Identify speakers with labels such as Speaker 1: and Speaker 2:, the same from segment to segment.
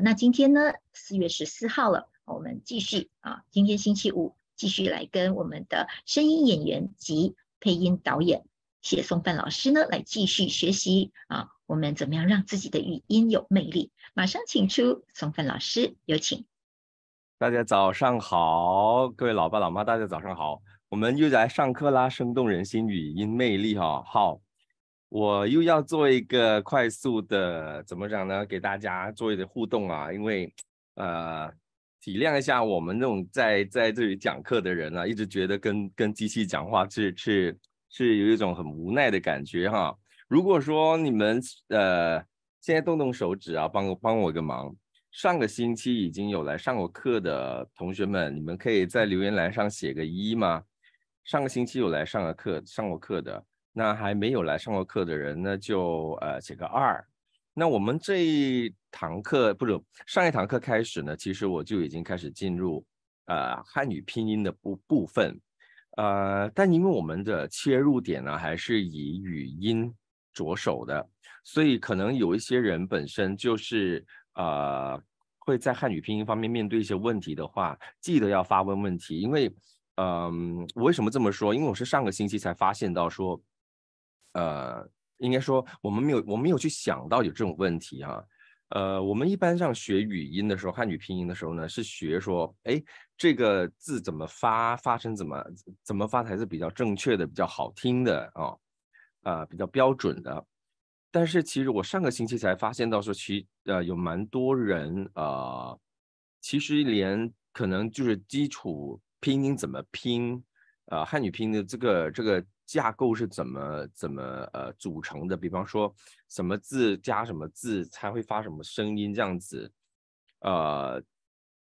Speaker 1: 那今天呢，四月十四号了，我们继续啊，今天星期五，继续来跟我们的声音演员及配音导演谢松范老师呢，来继续学习啊，我们怎么样让自己的语音有魅力？马上请出松范老师，有请。
Speaker 2: 大家早上好，各位老爸老妈，大家早上好，我们又来上课啦，生动人心，语音魅力哈，好。我又要做一个快速的怎么讲呢？给大家做一点互动啊，因为呃，体谅一下我们这种在在这里讲课的人啊，一直觉得跟跟机器讲话是是是有一种很无奈的感觉哈。如果说你们呃现在动动手指啊，帮帮我个忙，上个星期已经有来上过课的同学们，你们可以在留言栏上写个一吗？上个星期有来上了课上过课的。那还没有来上过课的人呢，就呃写个二。那我们这一堂课，不是上一堂课开始呢，其实我就已经开始进入呃汉语拼音的部部分。呃，但因为我们的切入点呢，还是以语音着手的，所以可能有一些人本身就是呃会在汉语拼音方面面对一些问题的话，记得要发问问题。因为嗯，我为什么这么说？因为我是上个星期才发现到说。呃，应该说我们没有，我们没有去想到有这种问题哈。呃，我们一般上学语音的时候，汉语拼音的时候呢，是学说，哎，这个字怎么发，发声怎么怎么发才是比较正确的，比较好听的哦，啊，比较标准的。但是其实我上个星期才发现，到说，其呃，有蛮多人啊，其实连可能就是基础拼音怎么拼，啊，汉语拼音的这个这个。架构是怎么怎么呃组成的？比方说什么字加什么字才会发什么声音这样子，呃，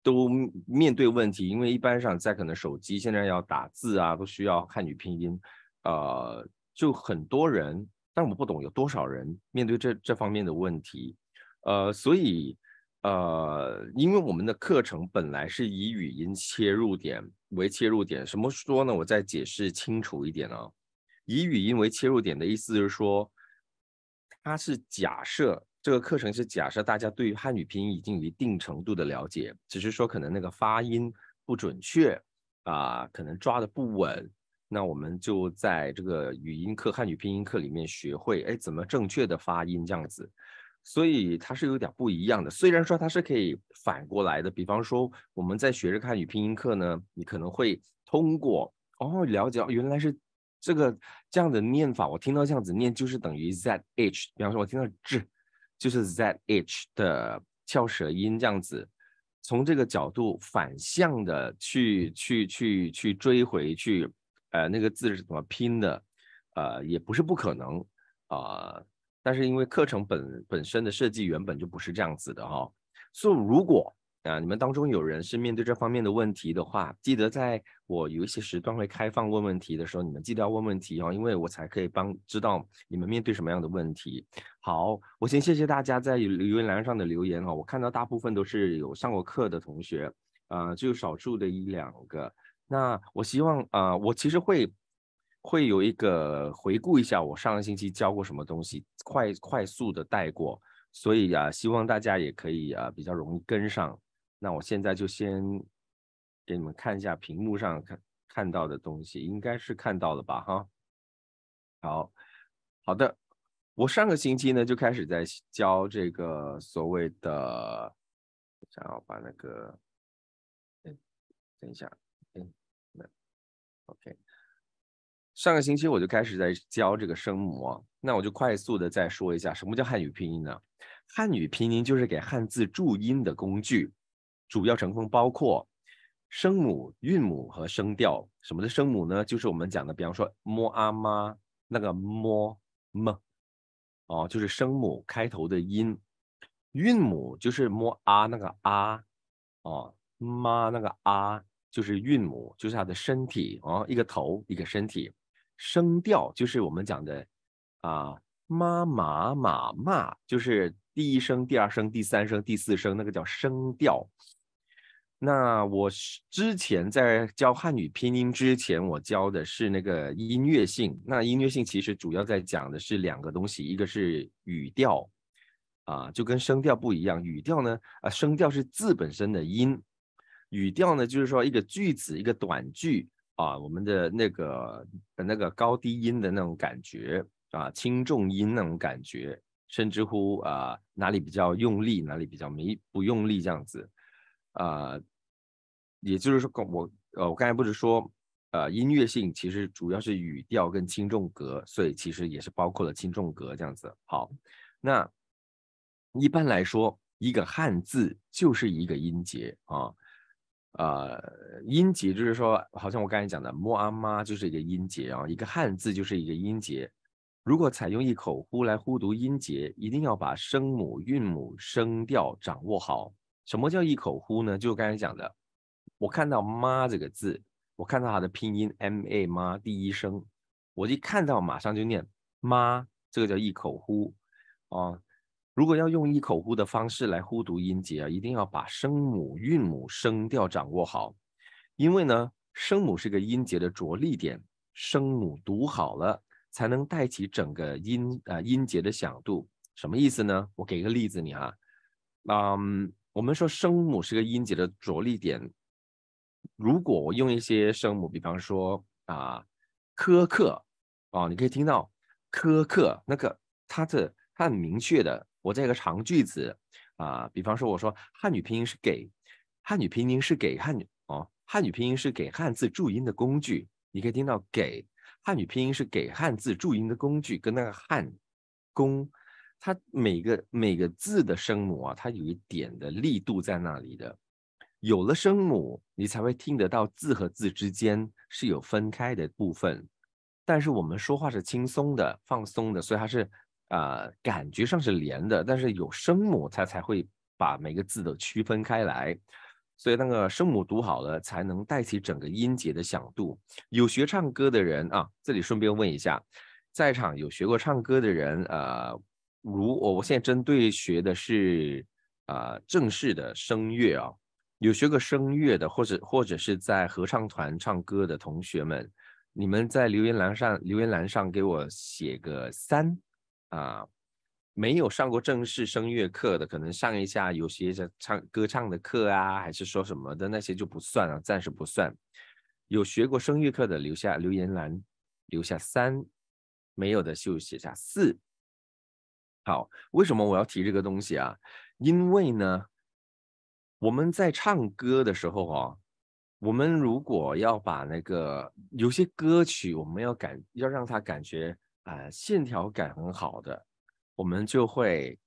Speaker 2: 都面对问题，因为一般上在可能手机现在要打字啊，都需要汉语拼音，呃，就很多人，但我不懂有多少人面对这这方面的问题，呃，所以呃，因为我们的课程本来是以语音切入点为切入点，什么说呢？我再解释清楚一点啊。以语音为切入点的意思就是说，它是假设这个课程是假设大家对于汉语拼音已经有一定程度的了解，只是说可能那个发音不准确啊，可能抓的不稳。那我们就在这个语音课、汉语拼音课里面学会，哎，怎么正确的发音这样子。所以它是有点不一样的。虽然说它是可以反过来的，比方说我们在学着汉语拼音课呢，你可能会通过哦了解哦，原来是。这个这样的念法，我听到这样子念就是等于 zh，比方说，我听到智就是 zh 的翘舌音这样子。从这个角度反向的去去去去追回去，呃，那个字是怎么拼的？呃，也不是不可能啊，但是因为课程本本身的设计原本就不是这样子的哈，所以如果。啊，你们当中有人是面对这方面的问题的话，记得在我有一些时段会开放问问题的时候，你们记得要问问题哦，因为我才可以帮知道你们面对什么样的问题。好，我先谢谢大家在留言栏上的留言哦，我看到大部分都是有上过课的同学，啊，就少数的一两个。那我希望啊，我其实会会有一个回顾一下我上个星期教过什么东西，快快速的带过，所以啊，希望大家也可以啊比较容易跟上。那我现在就先给你们看一下屏幕上看看到的东西，应该是看到了吧？哈，好好的，我上个星期呢就开始在教这个所谓
Speaker 3: 的，想要把那个，等等一下，嗯，OK，上个星期我就开始在教这
Speaker 2: 个声母。那我就快速的再说一下，什么叫汉语拼音呢？汉语拼音就是给汉字注音的工具。主要成分包括声母、韵母和声调。什么的声母呢？就是我们讲的，比方说 “m a 妈”那个摸么”，哦，就是声母开头的音。韵母就是摸啊”那个啊”，哦，“妈”那个啊”就是韵母，就是它的身体哦，一个头，一个身体。声调就是我们讲的啊，“妈妈妈妈”，就是第一声、第二声、第三声、第四声，那个叫声调。那我之前在教汉语拼音之前，我教的是那个音乐性。那音乐性其实主要在讲的是两个东西，一个是语调，啊，就跟声调不一样。语调呢，啊，声调是字本身的音，语调呢，就是说一个句子，一个短句，啊，我们的那个那个高低音的那种感觉，啊，轻重音那种感觉，甚至乎啊，哪里比较用力，哪里比较没不用力这样子，啊。也就是说，我呃，我刚才不是说，呃，音乐性其实主要是语调跟轻重格，所以其实也是包括了轻重格这样子。好，那一般来说，一个汉字就是一个音节啊，呃，音节就是说，好像我刚才讲的 “m a ma” 就是一个音节啊，一个汉字就是一个音节。如果采用一口呼来呼读音节，一定要把声母、韵母、声调掌握好。什么叫一口呼呢？就刚才讲的。我看到“妈”这个字，我看到它的拼音 “m a 妈”第一声，我一看到马上就念“妈”，这个叫一口呼啊。如果要用一口呼的方式来呼读音节啊，一定要把声母、韵母、声调掌握好，因为呢，声母是个音节的着力点，声母读好了才能带起整个音啊音节的响度。什么意思呢？我给个例子你啊，嗯，我们说声母是个音节的着力点。如果我用一些声母，比方说啊，苛刻哦，你可以听到苛刻那个它的很明确的。我一个长句子啊，比方说我说汉语拼音是给汉语拼音是给汉语哦汉语拼音是给汉字注音的工具，你可以听到给汉语拼音是给汉字注音的工具，跟那个汉工，它每个每个字的声母啊，它有一点的力度在那里的。有了声母，你才会听得到字和字之间是有分开的部分。但是我们说话是轻松的、放松的，所以它是啊，感觉上是连的。但是有声母，它才会把每个字都区分开来。所以那个声母读好了，才能带起整个音节的响度。有学唱歌的人啊，这里顺便问一下，在场有学过唱歌的人啊，如我，我现在针对学的是啊，正式的声乐啊。有学过声乐的，或者或者是在合唱团唱歌的同学们，你们在留言栏上留言栏上给我写个三啊。没有上过正式声乐课的，可能上一下有些唱歌唱的课啊，还是说什么的那些就不算了，暂时不算。有学过声乐课的留下留言栏留下三，没有的就写下四。好，为什么我要提这个东西啊？因为呢。我们在唱歌的时候啊，我们如果要把那个有些歌曲，我们要感要让它感觉啊线条感很好的，我们就会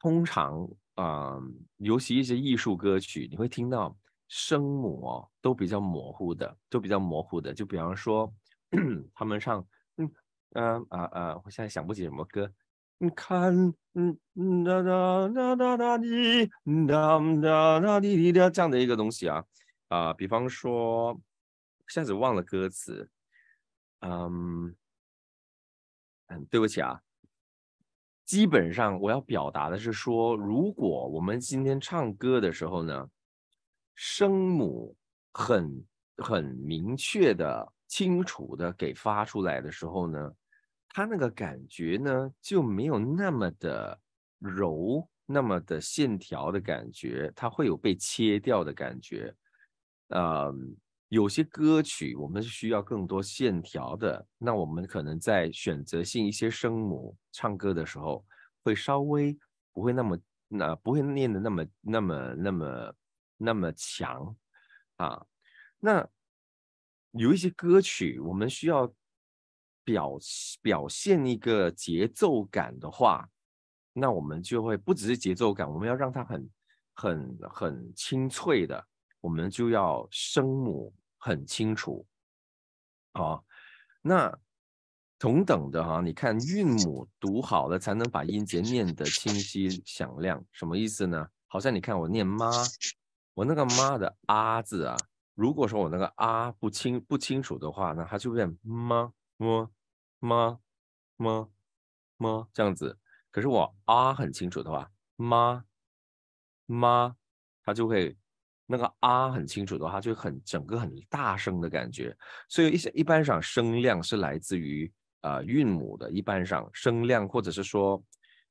Speaker 2: 通常啊，尤其一些艺术歌曲，你会听到声母都比较模糊的，都比较模糊的。就比方说 他们唱嗯嗯啊啊，我现在想不起什么歌。看，嗯，哒哒哒哒哒滴，哒哒哒滴滴的这样的一个东西啊，啊，比方说，一下子忘了歌词，嗯，嗯，对不起啊，基本上我要表达的是说，如果我们今天唱歌的时候呢，声母很很明确的、清楚的给发出来的时候呢。它那个感觉呢，就没有那么的柔，那么的线条的感觉，它会有被切掉的感觉。嗯，有些歌曲我们是需要更多线条的，那我们可能在选择性一些声母唱歌的时候，会稍微不会那么那不会念得那么那么那么那么强啊。那有一些歌曲我们需要。表表现一个节奏感的话，那我们就会不只是节奏感，我们要让它很很很清脆的，我们就要声母很清楚好，那同等的哈，你看韵母读好了，才能把音节念得清晰响亮。什么意思呢？好像你看我念妈，我那个妈的啊字啊，如果说我那个啊不清不清楚的话呢，它就变妈么。吗吗吗这样子，可是我啊很清楚的话，吗吗，它就会那个啊很清楚的话就很整个很大声的感觉，所以一些一般上声量是来自于啊韵母的，一般上声量或者是说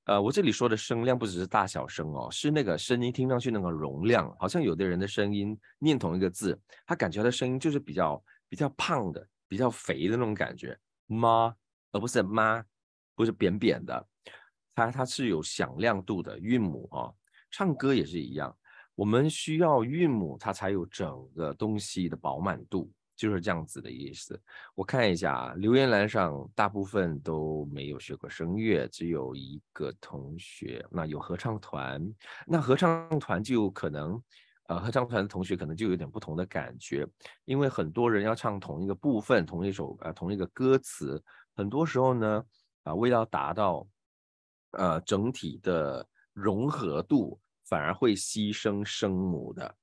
Speaker 2: 呃我这里说的声量不只是大小声哦，是那个声音听上去那个容量，好像有的人的声音念同一个字，他感觉他的声音就是比较比较胖的、比较肥的那种感觉。妈，而不是妈，不是扁扁的，它它是有响亮度的韵母啊，唱歌也是一样，我们需要韵母，它才有整个东西的饱满度，就是这样子的意思。我看一下啊，留言栏上大部分都没有学过声乐，只有一个同学那有合唱团，那合唱团就可能。呃，合唱团的同学可能就有点不同的感觉，因为很多人要唱同一个部分、同一首呃同一个歌词，很多时候呢，啊，为了达到呃整体的融合度，反而会牺牲声母的。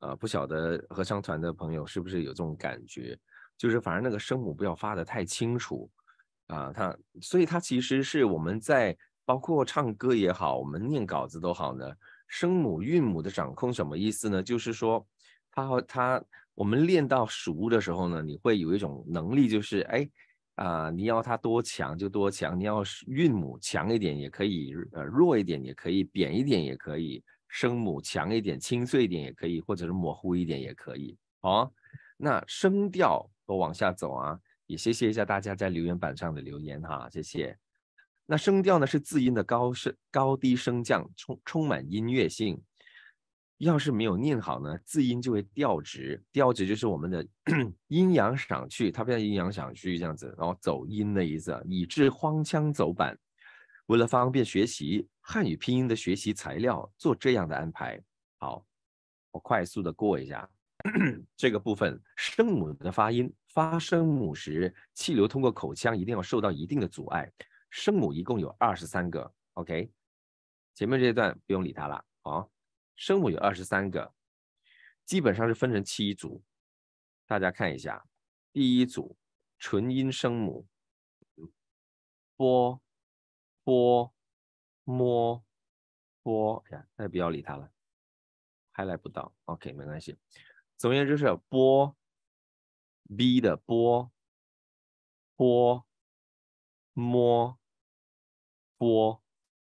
Speaker 2: 呃，不晓得合唱团的朋友是不是有这种感觉，就是反而那个声母不要发得太清楚啊。他，所以他其实是我们在包括唱歌也好，我们念稿子都好呢。声母韵母的掌控什么意思呢？就是说，它和它，我们练到熟的时候呢，你会有一种能力，就是哎，啊，你要它多强就多强，你要韵母强一点也可以，呃，弱一点也可以，扁一点也可以，声母强一点清脆一点也可以，或者是模糊一点也可以。好，那声调我往下走啊，也谢谢一下大家在留言板上的留言哈，谢谢。那声调呢？是字音的高声高低升降，充充满音乐性。要是没有念好呢，字音就会调直。调直就是我们的 阴阳上去，它不像阴阳上去这样子，然后走音的意思，以致荒腔走板。为了方便学习汉语拼音的学习材料，做这样的安排。好，我快速的过一下 这个部分声母的发音。发声母时，气流通过口腔，一定要受到一定的阻碍。声母一共有二十三个，OK，前面这段不用理它了，啊，声母有二十三个，基本上是分成七组，
Speaker 3: 大家看一下，第一组纯音声母波、波、摸、波，呀，那不要理它了，还来不到，OK，没关系，总结就是波 b 的波，波。摸波，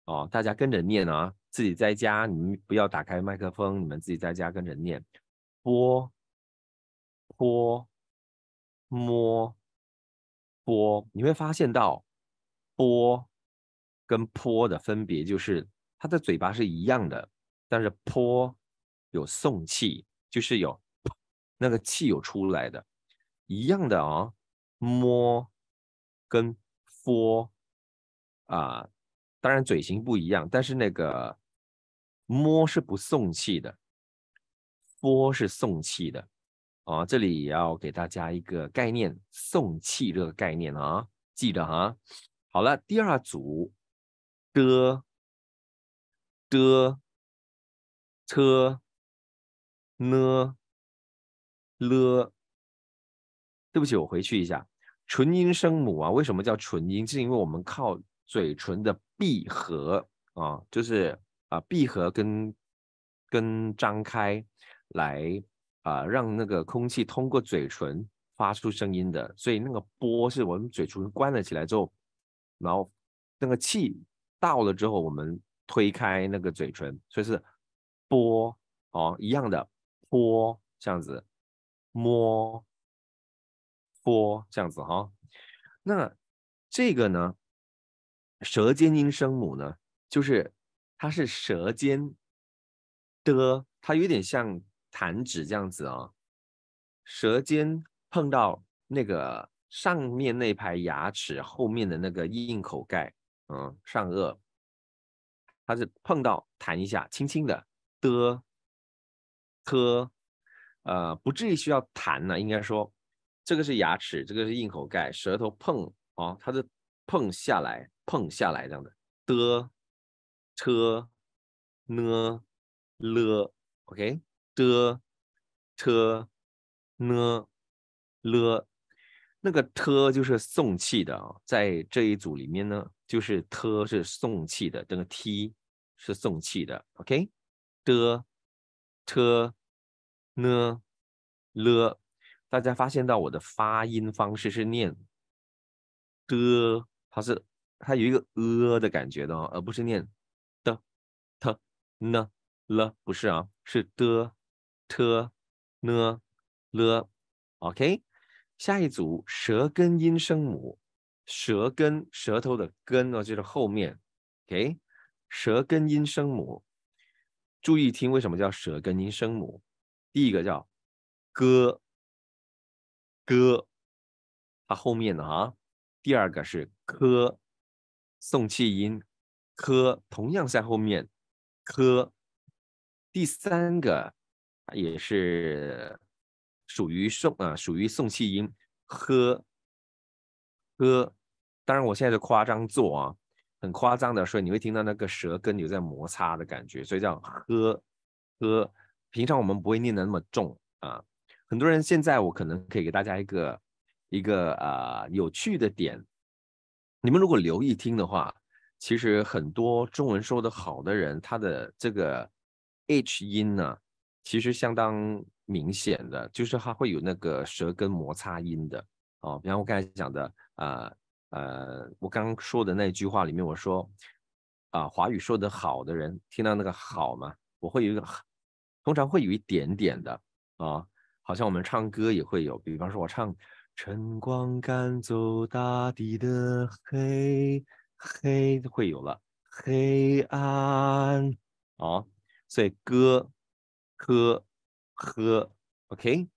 Speaker 3: 哦，大家跟着念啊！自己在家，你
Speaker 2: 们不要打开麦克风，你们自己在家跟着念。
Speaker 3: 坡，坡，摸，坡，你会发现到
Speaker 2: 坡跟坡的分别就是，它的嘴巴是一样的，但是坡有送气，就是有那个气有出来的，一样的啊。摸跟波啊。当然，嘴型不一样，但是那个摸是不送气的，拨是送气的。啊，这里要给大家一个概念，送气这个概念啊，记得哈。
Speaker 3: 好了，第二组的的车呢了，对不起，我回去一下。纯音声母啊，为什么叫纯音？是因为
Speaker 2: 我们靠嘴唇的。闭合啊，就是啊，闭合跟跟张开来啊，让那个空气通过嘴唇发出声音的，所以那个波是我们嘴唇关了起来之后，然后那个气到了之后，我们推开那个嘴唇，所以是波哦，一样的波这样子，摸波这样子哈，那这个呢？舌尖音声母呢，就是它是舌尖的，它有点像弹指这样子啊，舌尖碰到那个上面那排牙齿后面的那个硬口盖，嗯，上颚，它是碰到弹一下，轻轻的的，呵，呃，不至于需要弹呢，应该说这个是牙齿，这个是硬口盖，舌头碰啊，它是碰
Speaker 3: 下来。碰下来这样的的，t，n，l，ok，的，t，n，l，
Speaker 2: 那个 t 就是送气的啊，在这一组里面呢，就是 t 是送气的，这个 t 是送气的，ok，的，t，n，l，大家发现到我的发音方式是念的，它是。它有一个“呃”的感觉的哦，而不是念的、特、呢、了，不是啊，是的、特、呢、了。OK，下一组舌根音声母，舌根，舌头的根呢，就是后面。OK，舌根音声母，注意听，为什么叫舌根音声母？第一个叫哥，哥，它后面的啊，第二个是科。送气音，呵，同样在后面，呵，第三个也是属于送啊，属于送气音，呵，呵，当然我现在是夸张做啊，很夸张的说，你会听到那个舌根有在摩擦的感觉，所以叫呵，呵。平常我们不会念得那么重啊，很多人现在我可能可以给大家一个一个啊有趣的点。你们如果留意听的话，其实很多中文说的好的人，他的这个 H 音呢，其实相当明显的，就是他会有那个舌根摩擦音的。哦，比方我刚才讲的，呃呃，我刚刚说的那句话里面，我说啊，华语说的好的人，听到那个好嘛，我会有一个，通常会有一点点的啊，好像我们唱歌也会有，比方说我唱。晨光赶走大地的黑黑会有了黑暗啊，所以歌呵呵，OK，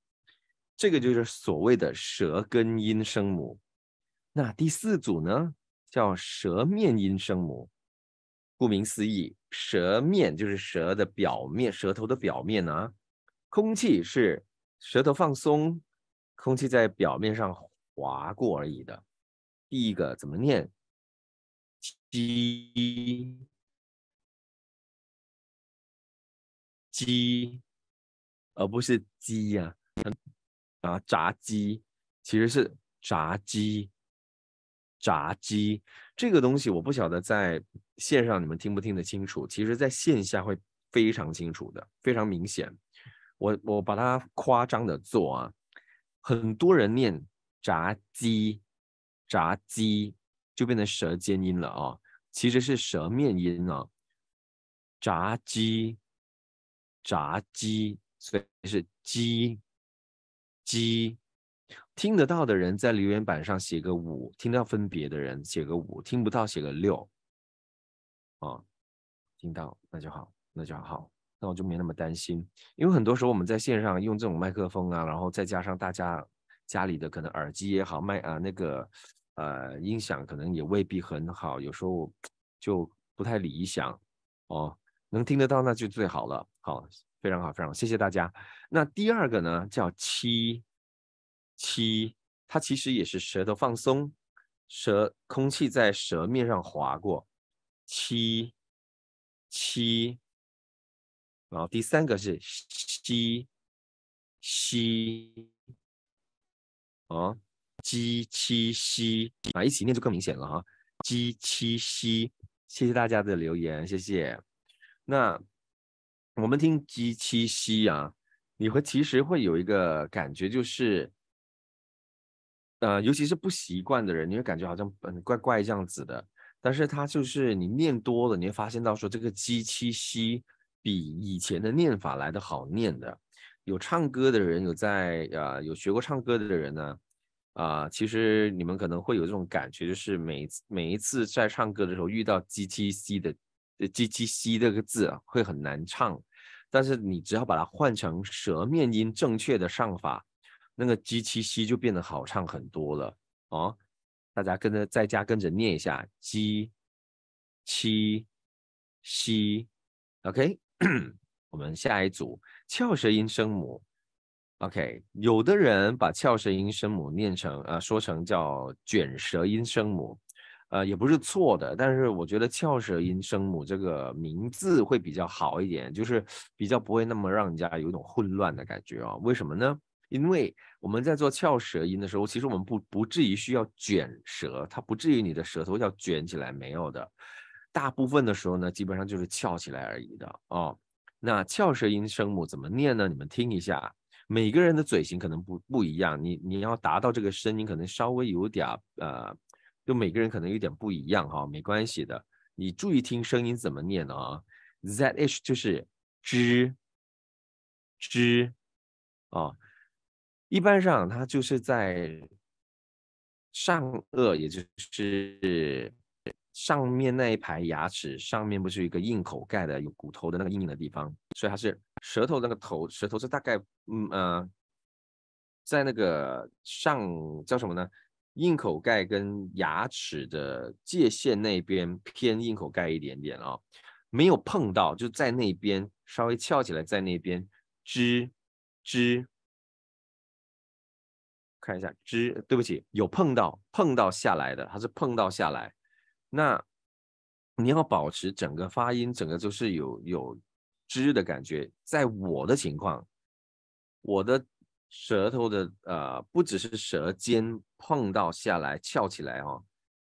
Speaker 2: 这个就是所谓的舌根音声母。那第四组呢，叫舌面音声母。顾名思义，舌面就是舌的表面，舌头的表面啊，空气是舌头放松。
Speaker 3: 空气在表面上划过而已的，第一个怎么念？鸡鸡，而不是鸡呀？啊，
Speaker 2: 炸鸡其实是炸鸡，炸鸡这个东西我不晓得在线上你们听不听得清楚，其实在线下会非常清楚的，非常明显。我我把它夸张的做啊。很多人念“炸鸡”，“炸鸡”就变成舌尖音了啊，其实是舌面音啊，“炸鸡”，“炸鸡”，所以是“鸡”，“鸡”。听得到的人在留言板上写个五，听到分别的人写个五，听不到写个六。啊，听到那就好，那就好。那我就没那么担心，因为很多时候我们在线上用这种麦克风啊，然后再加上大家家里的可能耳机也好，麦啊那个呃音响可能也未必很好，有时候就不太理想哦，能听得到那就最好了。好，非常好，非常好，谢谢大家。那第二个呢叫七七，它其实也是舌头放松，舌空气在
Speaker 3: 舌面上划过，七七。然后第三个是吸吸
Speaker 2: 啊，鸡七七啊，一起念就更明显了哈。鸡七七，谢谢大家的留言，谢谢。那我们听鸡七七啊，你会其实会有一个感觉，就是呃，尤其是不习惯的人，你会感觉好像嗯怪怪这样子的。但是它就是你念多了，你会发现到说这个鸡七七。比以前的念法来的好念的，有唱歌的人，有在呃有学过唱歌的人呢，啊，其实你们可能会有这种感觉，就是每每一次在唱歌的时候遇到 GTC 的 GTC 这个字啊，会很难唱，但是你只要把它换成舌面音正确的上法，那个 GTC 就变得好唱很多了哦。大家跟着在家跟着念一下 g 七 c o k 我们下一组翘舌音声母，OK，有的人把翘舌音声母念成呃说成叫卷舌音声母，呃也不是错的，但是我觉得翘舌音声母这个名字会比较好一点，就是比较不会那么让人家有一种混乱的感觉啊。为什么呢？因为我们在做翘舌音的时候，其实我们不不至于需要卷舌，它不至于你的舌头要卷起来，没有的。大部分的时候呢，基本上就是翘起来而已的啊。那翘舌音声母怎么念呢？你们听一下，每个人的嘴型可能不不一样，你你要达到这个声音，可能稍微有点呃，就每个人可能有点不一样哈，没关系的。你注意听声音怎么念的啊？ZH 就是
Speaker 3: 知知啊，一般上它就是在上颚，也就是。
Speaker 2: 上面那一排牙齿上面不是有一个硬口盖的有骨头的那个硬硬的地方，所以它是舌头那个头，舌头是大概嗯呃，在那个上叫什么呢？硬口盖跟牙齿的界限那边偏硬口盖一点点啊，没有碰到，就在那边稍微翘起来，在那边，吱吱，看一下，吱，对不起，有碰到，碰到下来的，它是碰到下来。那你要保持整个发音，整个就是有有支的感觉。在我的情况，我的舌头的呃，不只是舌尖碰到下来翘起来哦，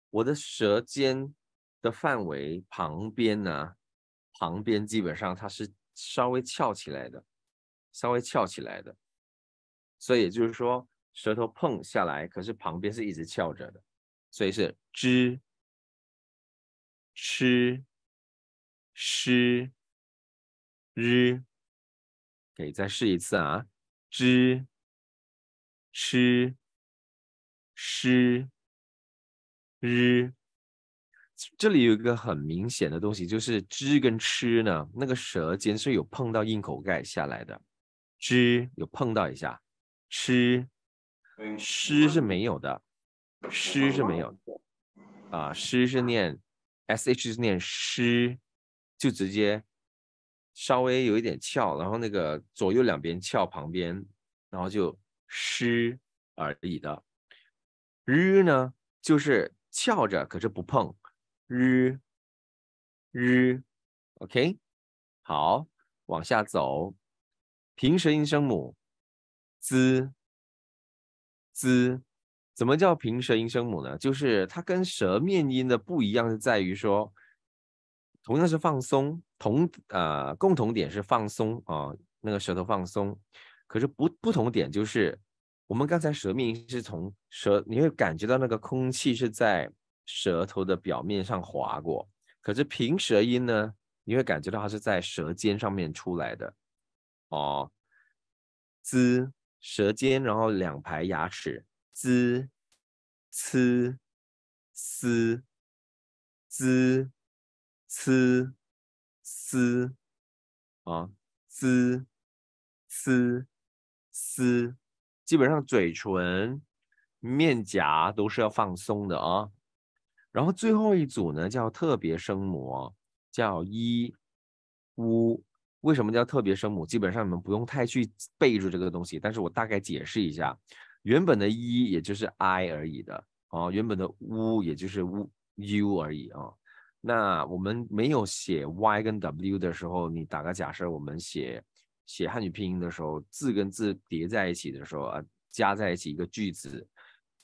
Speaker 2: 我的舌尖的范围旁边呢，旁边基本上它是稍微翘起来的，稍微翘起来的。所以也就是说，
Speaker 3: 舌头碰下来，可是旁边是一直翘着的，所以是支。吃 h sh r，可以再试一次啊！zh sh sh r，
Speaker 2: 这里有一个很明显的东西，就是 zh 跟 ch 呢，那个舌尖是有碰到硬口盖下来的，zh 有碰到一下吃”“ h sh 是没有的，sh 是没有的啊，sh 是念。sh 是念 sh，就直接稍微有一点翘，然后那个左右两边翘旁边，然后就 sh
Speaker 3: 而已的。r 呢，就是翘着可是不碰 r，r，OK，好，往下走，平舌音声母 z，z。
Speaker 2: 怎么叫平舌音声母呢？就是它跟舌面音的不一样，是在于说，同样是放松，同呃共同点是放松啊，那个舌头放松。可是不不同点就是，我们刚才舌面音是从舌，你会感觉到那个空气是在舌头的表面上滑过。可是平舌音呢，你会感觉到它是在舌尖上面出来的哦，滋，舌尖，然后两排
Speaker 3: 牙齿。z c s z c s 啊 z c s 基本上嘴
Speaker 2: 唇、面颊都是要放松的啊。然后最后一组呢叫特别声母，叫 y u。为什么叫特别声母？基本上你们不用太去背住这个东西，但是我大概解释一下。原本的“一”也就是 “i” 而已的啊，原本的 “u” 也就是 “u”“u” 而已啊。那我们没有写 “y” 跟 “w” 的时候，你打个假设，我们写写汉语拼音的时候，字跟字叠在一起的时候啊，加在一起一个句子，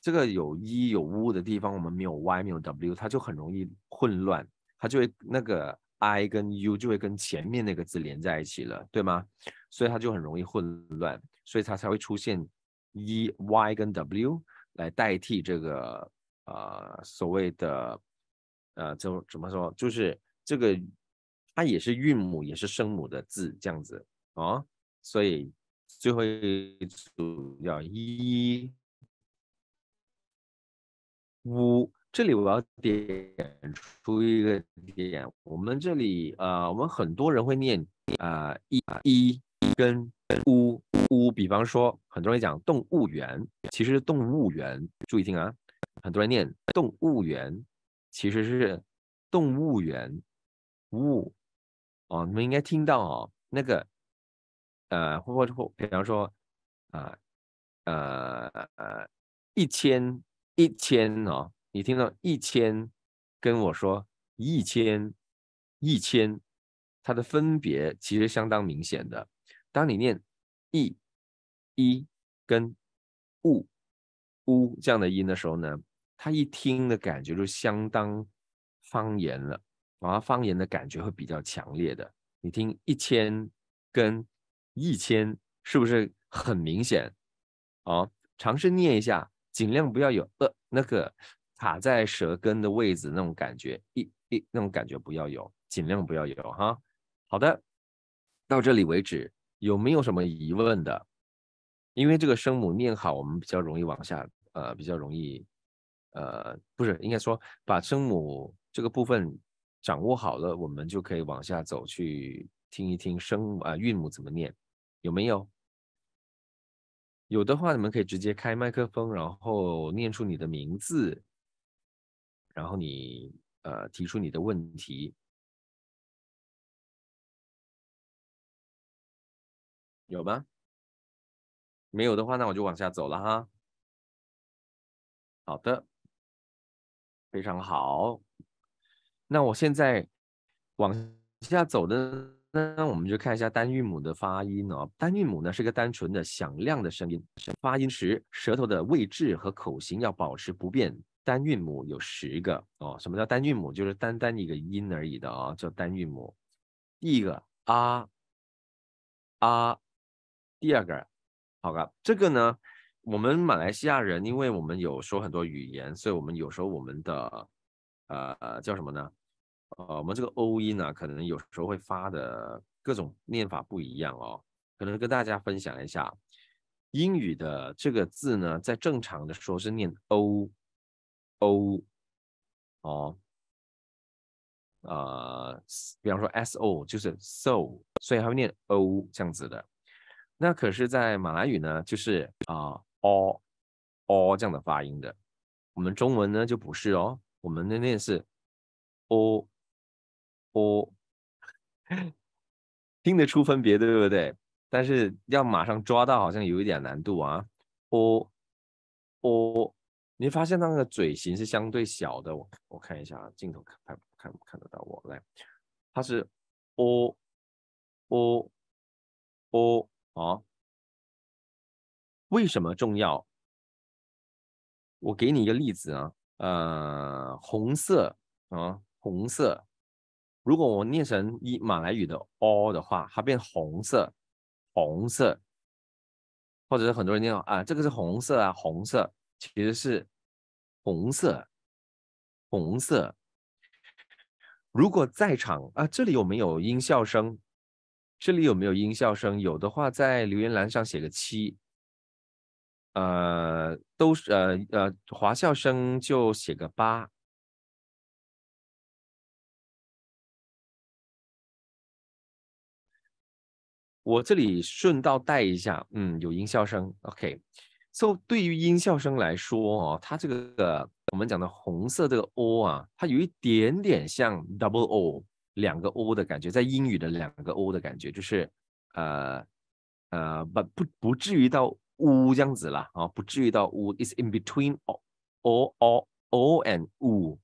Speaker 2: 这个有“一”有 “u” 的地方，我们没有 “y” 没有 “w”，它就很容易混乱，它就会那个 “i” 跟 “u” 就会跟前面那个字连在一起了，对吗？所以它就很容易混乱，所以它才会出现。一 y 跟 w 来代替这个呃所谓的呃，就怎么说，就是这个它也是韵母也是声母的字这样子啊，所以最后一组叫一五。这里我要点出一个点，我们这里啊，我们很多人会念一啊一。跟呜呜，比方说，很多人讲动物园，其实动物园，注意听啊，很多人念动物园，其实是动物园呜哦，你们应该听到哦，那个，呃，或或或，比方说，啊，呃呃，一千一千哦，你听到一千，跟我说一千，一千，它的分别其实相当明显的。当你念“一、一”跟“物”、“乌”这样的音的时候呢，他一听的感觉就相当方言了，然后方言的感觉会比较强烈的。你听“一千”跟“一千”，是不是很明显？啊，尝试念一下，尽量不要有呃那个卡在舌根的位置那种感觉，“一一”那种感觉不要有，尽量不要有哈。好的，到这里为止。有没有什么疑问的？因为这个声母念好，我们比较容易往下，呃，比较容易，呃，不是，应该说把声母这个部分掌握好了，我们就可以往下走去听一听声啊韵母怎么念。有没有？有的话，你们可以直接开
Speaker 3: 麦克风，然后念出你的名字，然后你呃提出你的问题。有吗？没有的话，那我就往下走了哈。好的，非常好。那我现在往下走的呢，我们就看一下
Speaker 2: 单韵母的发音哦。单韵母呢是个单纯的响亮的声音，发音时舌头的位置和口型要保持不变。单韵母有十个哦。什么叫单韵母？就是单单一个音而已的哦，叫单韵母。第一个啊啊。第二个，好了，这个呢，我们马来西亚人，因为我们有说很多语言，所以我们有时候我们的，呃，叫什么呢？呃，我们这个 O 音呢，可能有时候会发的各种念法不一样哦。可能跟大家分享一下，英语的这个字呢，在正常的说是念 O，O，哦，呃，比方说 S O 就是 So，所以还会念 O 这样子的。那可是，在马来语呢，就是啊哦哦这样的发音的。我们中文呢就不是哦，我们的念是哦哦，听得出分别，对不对？但是要马上抓到，好像有一点难度啊。哦哦，你发现那个嘴型是相对小的，我我看一下啊，镜
Speaker 3: 头看看不看得到我来，它是哦哦。哦哦，为什么重要？我给你一个例子啊，呃，红色
Speaker 2: 啊，红色。如果我念成一马来语的 “all” 的话，它变红色，红色。或者是很多人念啊，这个是红色啊，红色其实是红色，红色。如果在场啊，这里有没有音效声？这里有没有音效声？有的话，在留言栏上写个七。呃，
Speaker 3: 都是呃呃，华校生就写个八。我这里顺道带一下，嗯，有音效声。OK，So 对
Speaker 2: 于音效声来说哦，它这个我们讲的红色这个 O 啊，它有一点点像 Double O。两个 O 的感觉，在英语的两个 O 的感觉，就是，呃，呃，不不不至于到乌这样子啦，啊，不至于到乌，is in between o o o and 呜，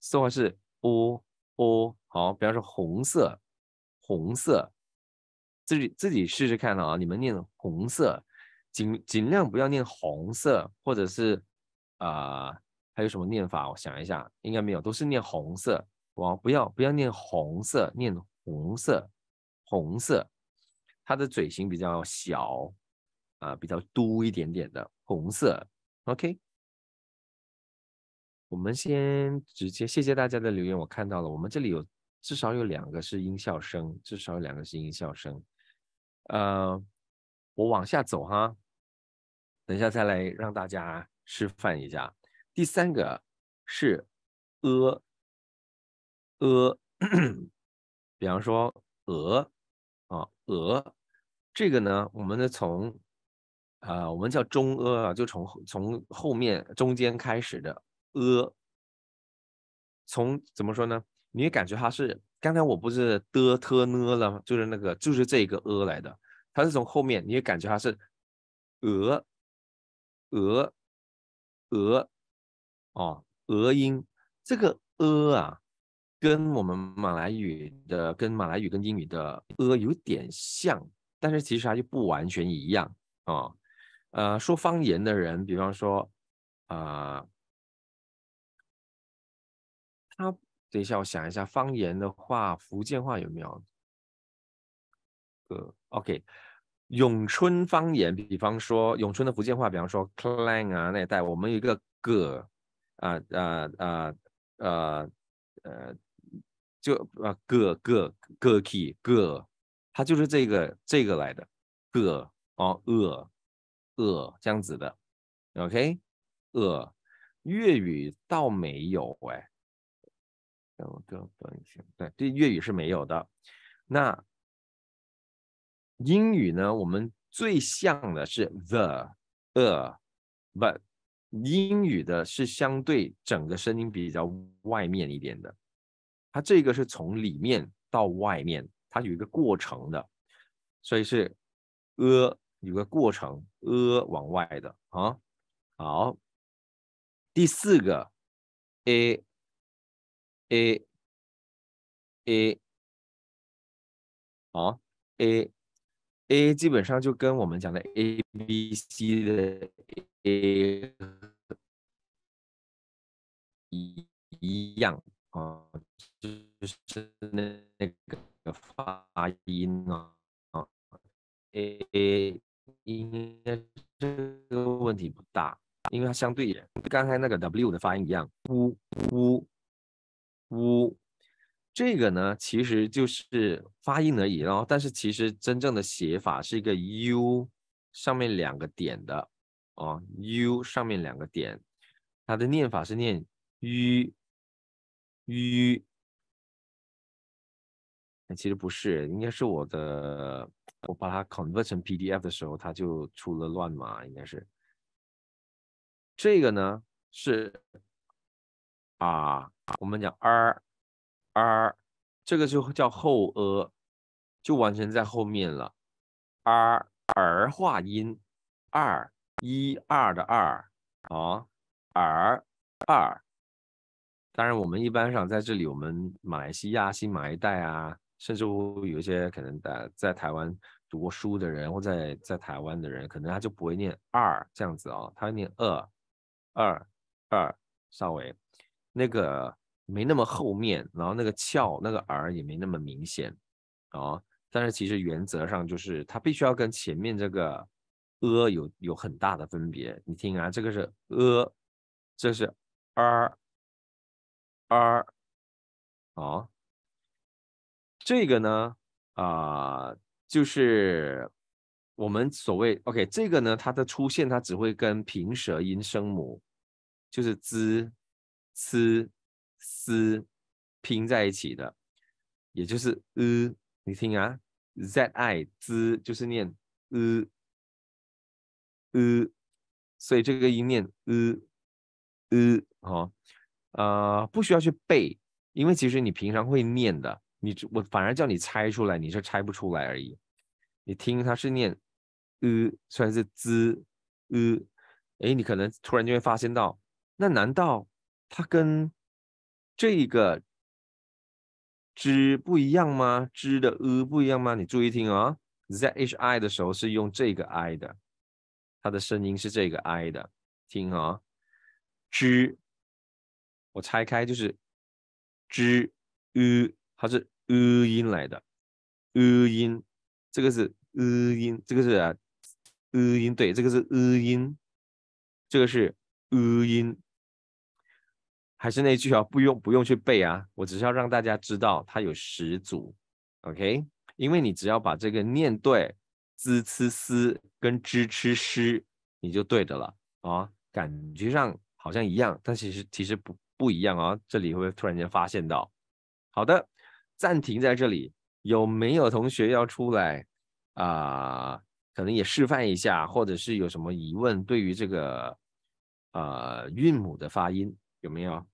Speaker 2: 说话是 o o 好，比方说红色，红色，自己自己试试看啊，你们念红色，尽尽量不要念红色，或者是啊，还有什么念法？我想一下，应该没有，都是念红色。我不要不要念红色，念红色，红色，它的嘴型比较小，啊，比较嘟一点点的红色。OK，我们先直接谢谢大家的留言，我看到了，我们这里有至少有两个是音效声，至少有两个是音效声。呃，我往下走哈，等一下再来让大家示范一下。第三个是呃。呃，比方说鹅啊，鹅，这个呢，我们呢从啊，我们叫中呃啊，就从从后面中间开始的呃，从怎么说呢？你也感觉它是刚才我不是的特呢了，就是那个就是这
Speaker 3: 个呃来的，它是从后面，你也感觉它是鹅，鹅，鹅，哦，鹅音，这个呃
Speaker 2: 啊。跟我们马来语的，跟马来语跟英语的 “a” 有点像，但是其实它又不完全一样啊。呃，说方言的人，
Speaker 3: 比方说，啊，他等一下，我想一下，方言的话，福建话有没有？
Speaker 2: 呃，OK，永春方言，比方说永春的福建话，比方说 “clang” 啊那一带，我们有一个“个，啊啊啊呃呃。就呃，个个个起个，它就是这个这个来的个哦呃呃这样子的，OK，呃，粤语倒没有哎，等等等一下，对，对粤语是没有的。那英语呢？我们最像的是 the u 不，英语的是相对整个声音比较外面一点的。它这个是从里面到外面，它有一个过程的，
Speaker 3: 所以是呃，有个过程，呃，往外的啊。好，第四个，a a a，啊，a a 基本上就跟我们讲的 a b c 的
Speaker 2: a 一样啊。就是那那个发音呢，A A 音这个问题不大，因为它相对也跟刚才那个 W 的发音一样
Speaker 3: 呜呜
Speaker 2: 呜，这个呢其实就是发音而已咯，但是其实真正的写法是一个 U 上面两个点的，啊 u
Speaker 3: 上面两个点，它的念法是念 u yu。其实不是，应该是我的，
Speaker 2: 我把它 convert 成 PDF 的时候，它就出了乱码。应该是这个呢，是啊，我们讲 r r，这个就叫后额，就完全在后面了。r 儿化音，二一二的二啊，r 二。当然，我们一般上在这里，我们马来西亚新马一带啊。甚至乎有一些可能在在台湾读过书的人，或在在台湾的人，可能他就不会念二这样子哦，他念二二二，稍微那个没那么后面，然后那个翘那个儿也没那么明显哦。但是其实原则上就是他必须要跟前面这个呃有有很大的分别。你听啊，
Speaker 3: 这个是呃，这是 r r 哦。这个呢，啊，就
Speaker 2: 是我们所谓 OK，这个呢，它的出现它只会跟平舌音声母，就是 z、c、s 拼在一起的，也就是 e，你听啊，z、i、z 就是念 e、呃，所以这个音念 e、呃，哦，呃，不需要去背，因为其实你平常会念的。你我反而叫你猜出来，你是猜不出来而已。你听，它是念呃，虽然是 z，呃，哎，你可能突然就会发现到，那难道它跟这个 z 不一样吗？z 的呃不一样吗？你注意听啊，zhi 的时候是用这个 i 的，它的声音是这个 i 的。听啊，z，我拆开就是 z 呃，它是。呃音来的，呃音，这个是呃音，这个是呃音，对，这个是呃音，这个是呃音，还是那句啊，不用不用去背啊，我只是要让大家知道它有十组，OK？因为你只要把这个念对，z c s 跟 z c sh，你就对的了啊，感觉上好像一样，但其实其实不不一样啊，这里会突然间发现到，好的。暂停在这里，有没有同学要出来啊？可能也示范一下，或者是有什么疑问？对于这个，
Speaker 3: 呃，韵母的发音有没有？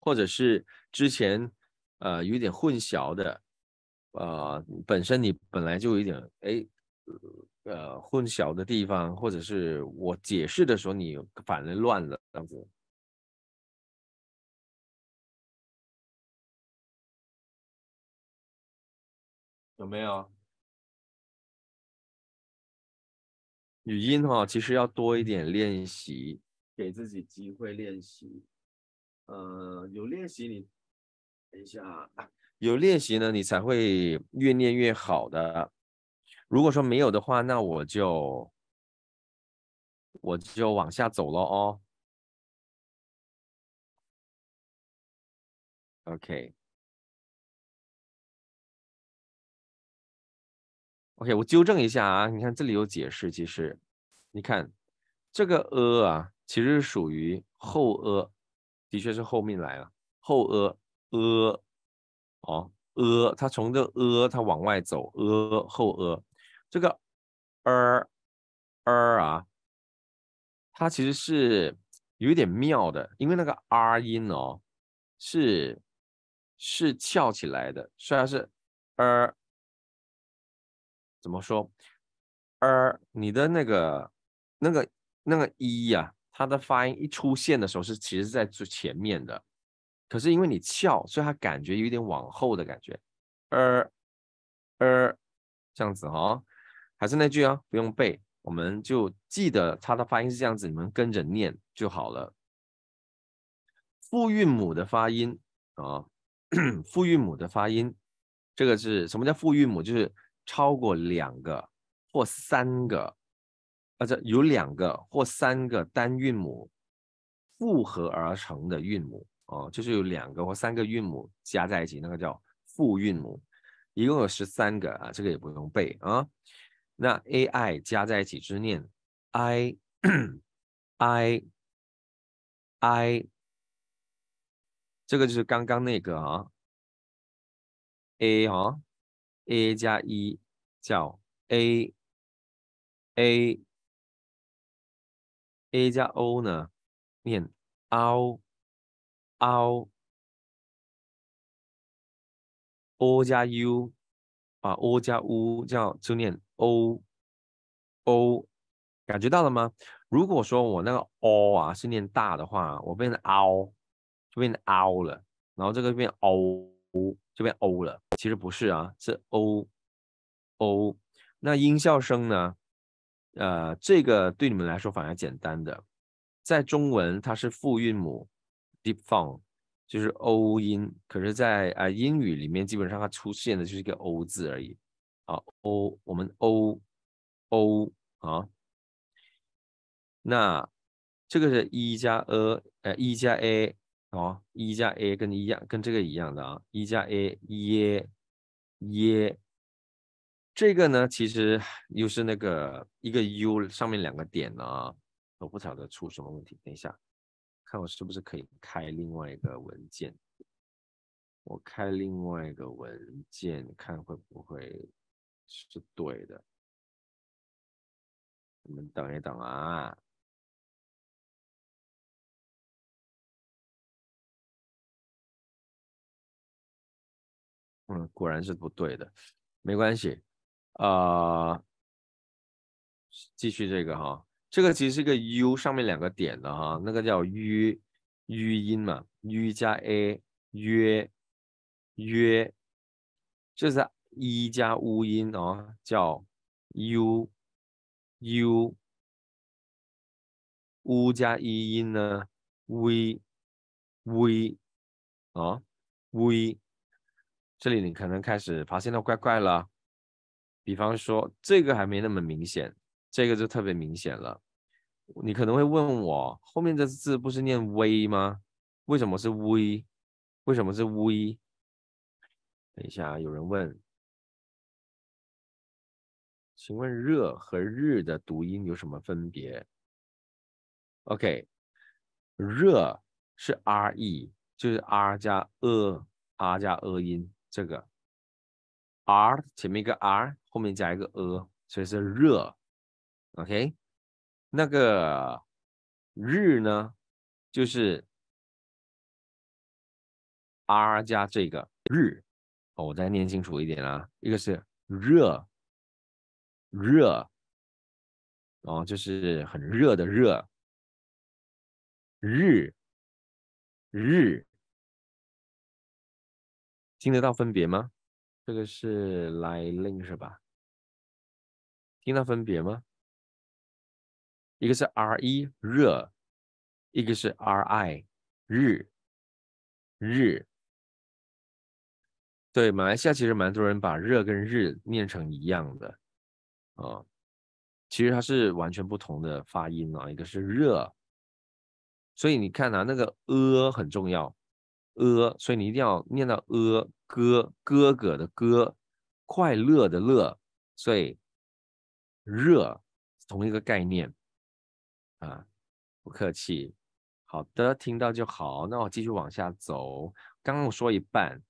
Speaker 3: 或者是之前呃有点混淆的，
Speaker 2: 呃，本身你本来就有点哎。呃，混淆的地
Speaker 3: 方，或者是我解释的时候，你反而乱了，这样子有没有？语音哈，其实要多一点练习，给自己机会练习。
Speaker 2: 呃，有练习你，等一下，有练习呢，你才会越练越好的。如果说没有的话，那我就
Speaker 3: 我就往下走了哦。OK，OK，我纠正一下啊，你看这里有解释，其实
Speaker 2: 你看这个呃啊，其实属于后呃，的确是后面来了后呃呃，哦呃，它从这呃它往外走呃后呃。这个 er er 啊，它其实是有一点妙的，因为那个 r
Speaker 3: 音哦，是是翘起来的，虽然是 er 怎么说 er 你的那
Speaker 2: 个那个那个一呀，它的发音一出现的时候是其实在最前面的，可是因为你翘，所以它感觉有点往后的感觉，er er 这样子哈。还是那句啊，不用背，我们就记得它的发音是这样子，你们跟着念就好了。复韵母的发音啊，复韵母的发音，这个是什么叫复韵母？就是超过两个或三个，或者有两个或三个单韵母复合而成的韵母哦，就是有两个或三个韵母加在一起，那个叫复韵母。一共有十三个啊，这个也不用背啊。那 a i 加在一起就念
Speaker 3: i i i，这个就是刚刚那个啊 a 啊 a 加一叫 a a a 加 o 呢念 o o o 加 u 啊 o 加 u 叫就念。o o
Speaker 2: 感觉到了吗？如果说我那个 o 啊是念大的话，我变成 o 就变 o 了，然后这个变 o 就变 o 了。其实不是啊，是 o o。那音效声呢？呃，这个对你们来说反而简单的，在中文它是复韵母 deep phon，就是 o 音。可是，在啊英语里面，基本上它出现的就是一个 o 字而已。啊，O，我们 O，O 啊，那这个是一加 A，呃，一加 A 哦，一加 A 跟一样，跟这个一样的啊，一加 A，耶耶，这个呢其实又是那个一个 U 上面两个点呢，我不晓得出什么问题，等一下看我是不是可以开
Speaker 3: 另外一个文件，我开另外一个文件看会不会。是对的，你们等一等啊，嗯，果然是不对的，没关系，啊，继续这
Speaker 2: 个哈，这个其实是个 u 上面两个点的哈，那个叫 u，u 音嘛，u 加 a，约，约，就是。
Speaker 3: 一加乌音哦，叫 u u，乌加一音呢，v v 啊 v，这里你可能开始发
Speaker 2: 现到怪怪了。比方说这个还没那么明显，这个就特别明显了。你可能会问我，后面这字不是念 v 吗？
Speaker 3: 为什么是 v？为什么是 v？等一下有人问。请问“热”和“日”的读音有什么分别？OK，“ 热”是 R
Speaker 2: E，就是 R 加 E，R 加 E 音，这个 R 前面一个 R，后面加一个 E，所以是热。OK，
Speaker 3: 那个“日”呢，就是 R 加这个“日”，我再念清楚一点啊，一个是“热”。热，哦，就是很热的热。日，日，听得到分别吗？这个是 n 令是吧？听到分别吗？一个是 R E 热，一个是 R I 日，日。对，马来西亚其实蛮多人把热跟日念成一样的。啊，其实它是完全
Speaker 2: 不同的发音啊，一个是热，所以你看啊，那个呃很重要，呃，所以你一定要念到呃哥哥哥的哥，快乐的乐，所以热同一个概念啊，不客气，好的，听到就好，那我继续往下走，刚刚我说一半。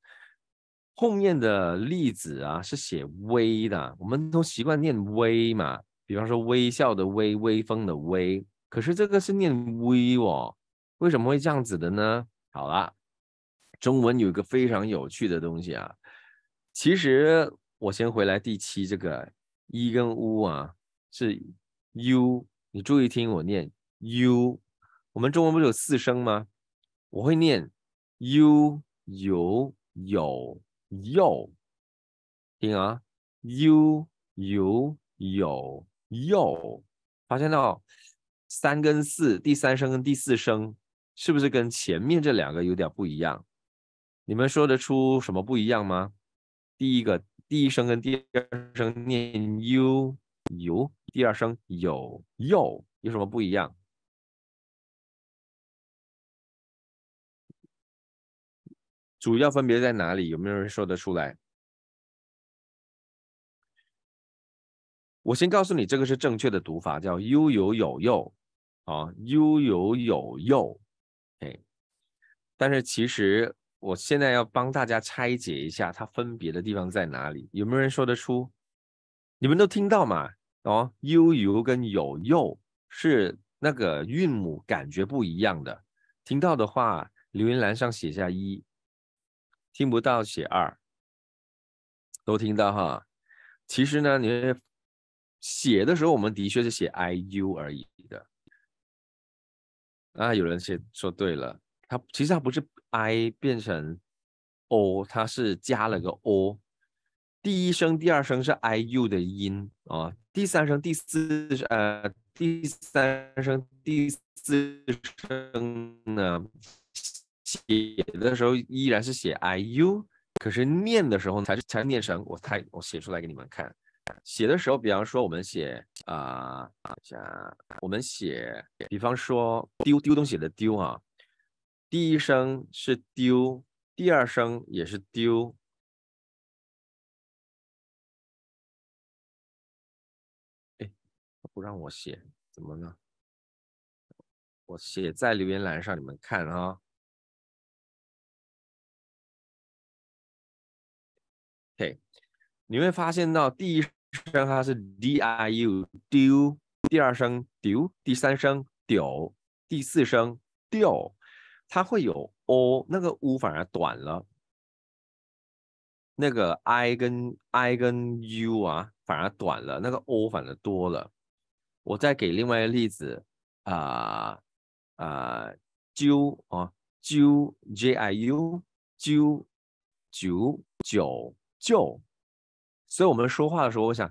Speaker 2: 后面的例子啊是写微的，我们都习惯念微嘛，比方说微笑的微，微风的微，可是这个是念微哦，为什么会这样子的呢？好啦，中文有一个非常有趣的东西啊，其实我先回来第七这个一跟乌啊是 u，你注意听我念 u，我们中文不是有四声吗？我会念 u 有有。有，听啊，有有有有，发现到三跟四，第三声跟第四声是不是跟前面这两个有点不一样？你们说得出什么不一样吗？第一个
Speaker 3: 第一声跟第二声念 y o o 有，第二声有有有什么不一样？主要分别在哪里？有没有人说得出来？我先告诉你，这个是正确的读法，叫
Speaker 2: u 有有又，啊，u 有有又，哎。但是其实我现在要帮大家拆解一下，它分别的地方在哪里？有没有人说得出？你们都听到吗？哦，u 有跟有又是那个韵母感觉不一样的。听到的话，留言栏上写下一。听不到写二，都听到哈。其实呢，你写的时候，我们的确是写 i u 而已的。啊，有人写说对了，它其实它不是 i 变成 o，它是加了个 o。第一声、第二声是 i u 的音啊，第三声、第四呃，第三声、第四声呢？写的时候依然是写 i u，可是念的时候才是才念成我才我写出来给你们看。写的时候，比方说我们写啊啊，讲我们写，比方说丢丢东西的丢啊，第一
Speaker 3: 声是丢，第二声也是丢。哎，不让我写，怎么了？我写在留言栏上，你们看啊。OK，你会发现到第一声它是 D I U 丢，第二声
Speaker 2: 丢，第三声丢，第四声掉，它会有 O，那个 U 反而短了，那个 I 跟 I 跟 U 啊反而短了，那个 O 反而多了。我再给另外一个例子啊啊，JU 啊 JU J I U 揪，揪揪。就，所以我们说话的时候，我想，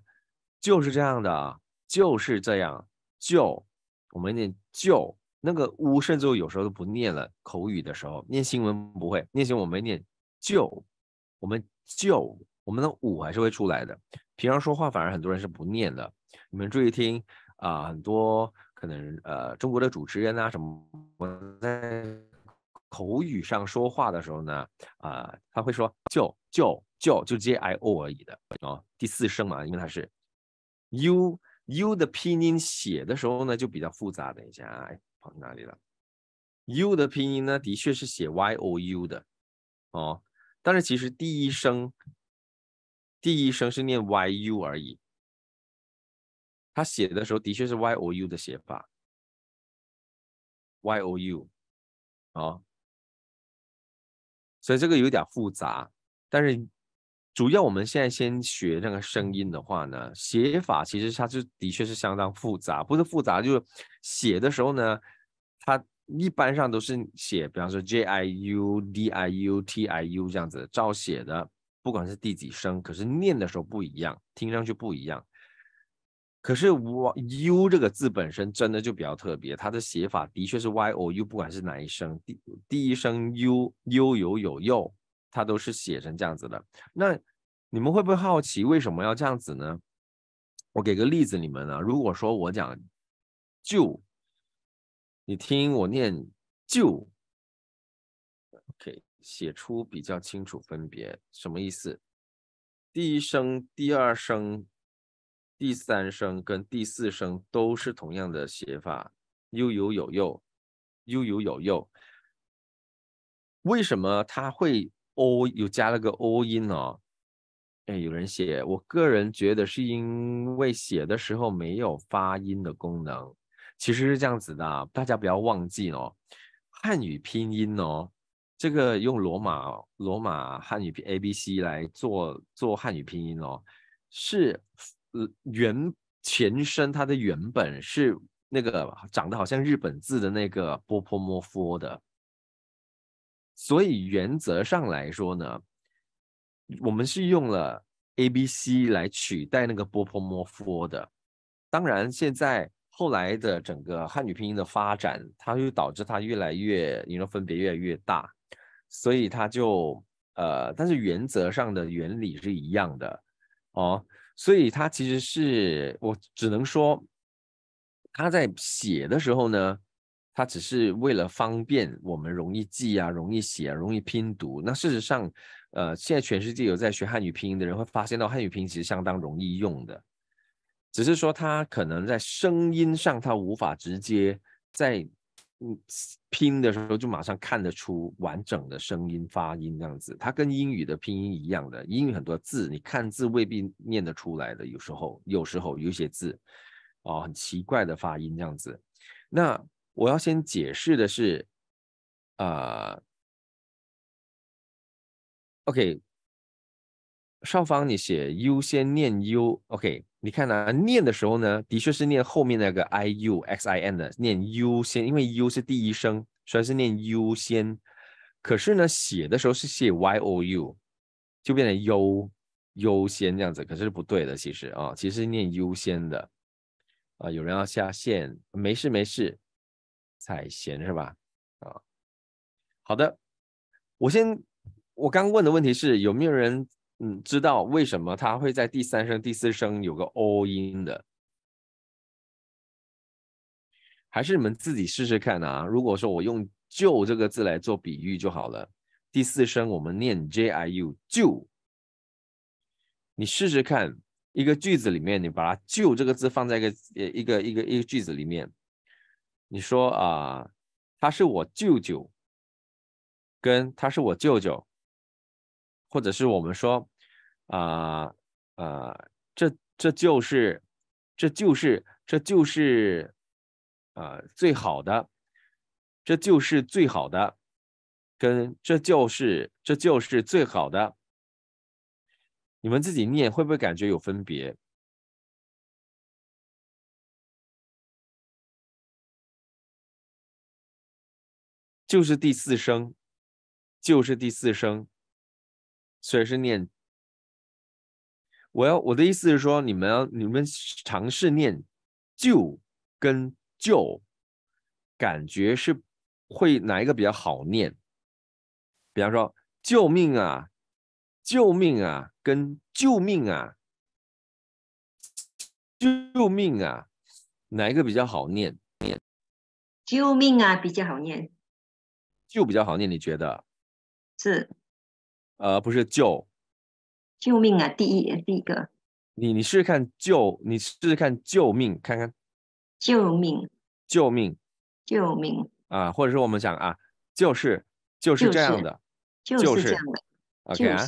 Speaker 2: 就是这样的，就是这样。就，我们念就，那个呜，甚至有时候都不念了。口语的时候念新闻不会念新闻，我们念就，我们就，我们的五还是会出来的。平常说话反而很多人是不念的。你们注意听啊，很多可能呃，中国的主持人啊什么，在口语上说话的时候呢，啊，他会说就。叫叫就接 I O 而已的啊，第四声嘛，因为它是 U U 的拼音写的时候呢，就比较复杂。等一下，跑哪里了？U 的拼音呢，的确是写 Y O U 的哦。但是其实第一声
Speaker 3: 第一声是念 Y U 而已。他写的时候的确是 Y O U 的写法。Y O U 啊，所以这个有点复杂。但是主要我们现在
Speaker 2: 先学那个声音的话呢，写法其实它就的确是相当复杂，不是复杂就是写的时候呢，它一般上都是写，比方说 j i u d i u t i u 这样子照写的，不管是第几声，可是念的时候不一样，听上去不一样。可是我 u 这个字本身真的就比较特别，它的写法的确是 y o u，不管是哪一声，第第一声 u u 有有又。它都是写成这样子的。那你们会不会好奇为什么要这样子呢？我给个例子，你们啊。如果说我讲
Speaker 3: 就，你听我念就 o k 写出比较清楚分别什么意思？第一
Speaker 2: 声、第二声、第三声跟第四声都是同样的写法，悠悠有又，悠悠有又。为什么它会？o 有加了个 o 音哦，哎，有人写，我个人觉得是因为写的时候没有发音的功能，其实是这样子的，大家不要忘记哦，汉语拼音哦，这个用罗马罗马汉语 a b c 来做做汉语拼音哦，是呃原前身它的原本是那个长得好像日本字的那个波波摸佛的。所以原则上来说呢，我们是用了 A、B、C 来取代那个波波摩夫的。当然，现在后来的整个汉语拼音的发展，它又导致它越来越，你说分别越来越大，所以它就呃，但是原则上的原理是一样的哦。所以它其实是我只能说，他在写的时候呢。它只是为了方便我们容易记啊，容易写啊，容易拼读。那事实上，呃，现在全世界有在学汉语拼音的人会发现到汉语拼音其实相当容易用的，只是说它可能在声音上它无法直接在嗯拼的时候就马上看得出完整的声音发音这样子。它跟英语的拼音一样的，英语很多字你看字未必念得出来的，有时候有时候有些字哦很奇怪的发
Speaker 3: 音这样子。那我要先解释的是，啊，OK，少芳，你写
Speaker 2: 优先念优，OK，你看啊，念的时候呢，的确是念后面那个 i u X i n 的，念优先，因为 u 是第一声，所以是念优先。可是呢，写的时候是写 y o u，就变成优优先这样子，可是不对的。其实啊，其实念优先的，啊，有人要下线，没事没事。彩贤是吧？啊，好的。我先，我刚问的问题是有没有人嗯知道为什么他会在第三声、第四声有个 o 音的？还是你们自己试试看啊？如果说我用“旧”这个字来做比喻就好了。第四声我们念 j i u 旧，你试试看一个句子里面，你把它“旧”这个字放在一个一个一个一个句子里面。你说啊，他是我舅舅，跟他是我舅舅，或者是我们说啊啊，这这就是，这就是，这就是，呃，最好的，这就是最好的，
Speaker 3: 跟这就是，这就是最好的，你们自己念会不会感觉有分别？就是第四声，就是第四声，所以是念。
Speaker 2: 我要我的意思是说，你们要你们尝试念“救”跟“救”，感觉是会哪一个比较好念？比方说“救命啊，救命啊”跟“救命啊，救命啊”，哪一个比较好念？“
Speaker 3: 救命啊”比较好念。
Speaker 2: 救比较好念，你觉得？是，呃，不是救。
Speaker 3: 救命啊！第一，第一个。
Speaker 2: 你你试试看救，你试试看救命，看看。
Speaker 3: 救命！救命！救命！
Speaker 2: 啊，或者说我们讲啊，就是就是这样的，就是这样
Speaker 1: 的。OK 啊，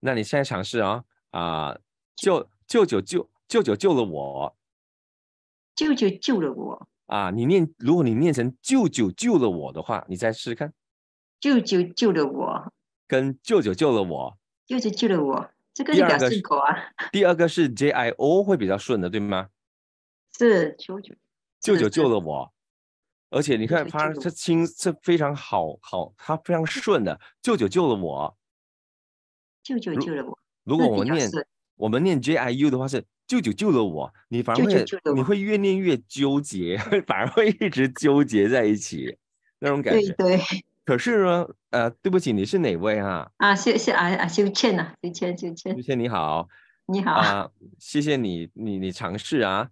Speaker 2: 那你现在尝试啊啊，救舅舅救舅舅救了我，
Speaker 1: 舅舅救了
Speaker 2: 我。啊，你念，如果你念成舅舅救了我的话，你再试试看。舅
Speaker 1: 舅救了我，
Speaker 2: 跟舅舅救了我，
Speaker 1: 舅舅救了我，这个比较顺口啊。
Speaker 2: 第二个是 J I O 会比较顺的，对吗？
Speaker 1: 是舅舅，
Speaker 2: 舅舅救了我。而且你看，他他亲是非常好好，他非常顺的。舅舅救了我，
Speaker 1: 舅舅救了我。如果我们念
Speaker 2: 我们念 J I U 的话是。舅舅救了我，你反而会，你会越念越纠结，反而会一直纠结在一起那种感觉。
Speaker 1: 对对。
Speaker 2: 可是呢，呃，对不起，你是哪位啊？
Speaker 1: 啊，谢谢啊啊，修倩呐，修倩修倩。修
Speaker 2: 倩你好。
Speaker 1: 你好啊，
Speaker 2: 谢谢你，你你尝试啊。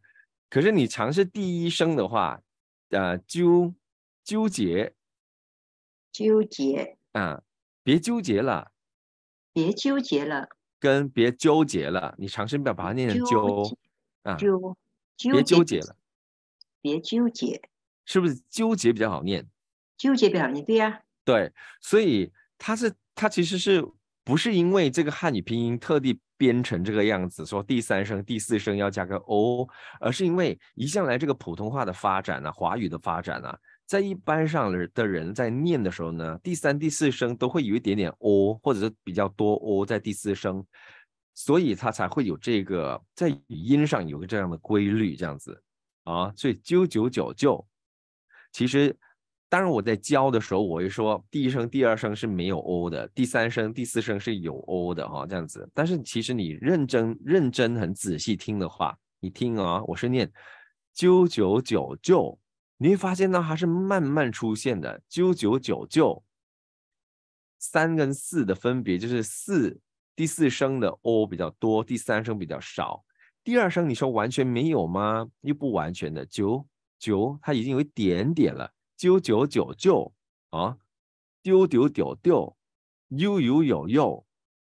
Speaker 2: 可是你尝试第一声的话，呃，纠纠结，
Speaker 1: 纠结
Speaker 2: 啊，别纠结了，
Speaker 1: 别纠结了。
Speaker 2: 跟别纠结了，你长声要把它念成纠啊
Speaker 1: 纠，别纠结了，别纠结，
Speaker 2: 是不是纠结比较好念？
Speaker 1: 纠结表念，对呀，
Speaker 2: 对，所以它是它其实是不是因为这个汉语拼音特地编成这个样子，说第三声、第四声要加个 o，而是因为一向来这个普通话的发展啊，华语的发展啊。在一般上的人在念的时候呢，第三、第四声都会有一点点哦，或者是比较多哦在第四声，所以他才会有这个在语音上有个这样的规律，这样子啊。所以九九九九，其实当然我在教的时候，我会说第一声、第二声是没有哦的，第三声、第四声是有哦的哈，这样子。但是其实你认真、认真、很仔细听的话，你听啊，我是念九九九九。你会发现，呢它是慢慢出现的。九九九九，三跟四的分别就是四，第四声的 o 比较多，第三声比较少。第二声你说完全没有吗？又不完全的。九九，它已经有一点点了。九九九九啊，丢丢丢丢，又悠有又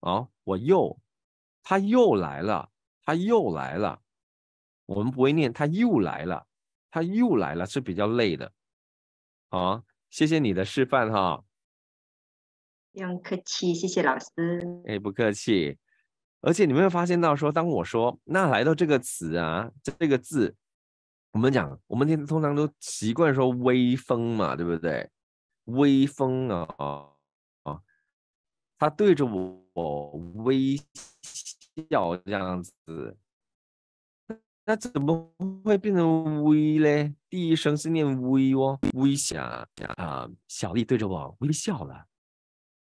Speaker 2: 啊，我又，它又来了，它又来了，我们不会念，它又来了。他又来了，是比较累的。好，谢谢你的示范哈。
Speaker 1: 不用客气，谢谢老师。
Speaker 2: 哎，不客气。而且你没有发现到说，当我说那来到这个词啊，这个字，我们讲，我们天通常都习惯说“微风”嘛，对不对？“微风”啊啊，他对着我微笑这样子。那怎么会变成 v 呢？第一声是念 v 哦，微笑啊，小丽对着我微笑了，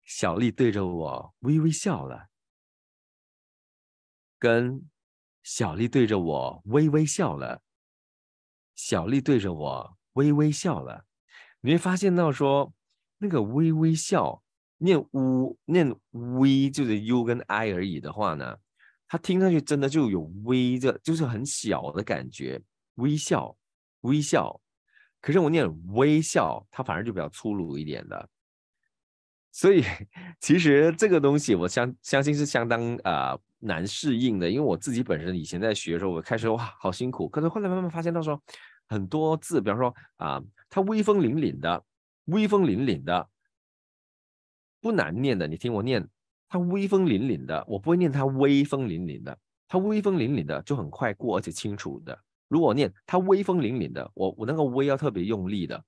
Speaker 3: 小丽对着我微微笑了，跟小丽对着我微微笑了，小丽
Speaker 2: 对着我微微笑了，你会发现到说那个微微笑念 u 念 v 就是 u 跟 i 而已的话呢？他听上去真的就有微，这就是很小的感觉。微笑，微笑。可是我念微笑，他反而就比较粗鲁一点的。所以 其实这个东西，我相相信是相当啊难适应的。因为我自己本身以前在学的时候，我开始哇好辛苦。可是后来慢慢发现，到时候很多字，比方说啊，他威风凛凛的，威风凛凛的，不难念的。你听我念。他威风凛凛的，我不会念他威风凛凛的，他威风凛凛的就很快过而且清楚的。如果我念他威风凛凛的，我我那个威要特别用力的。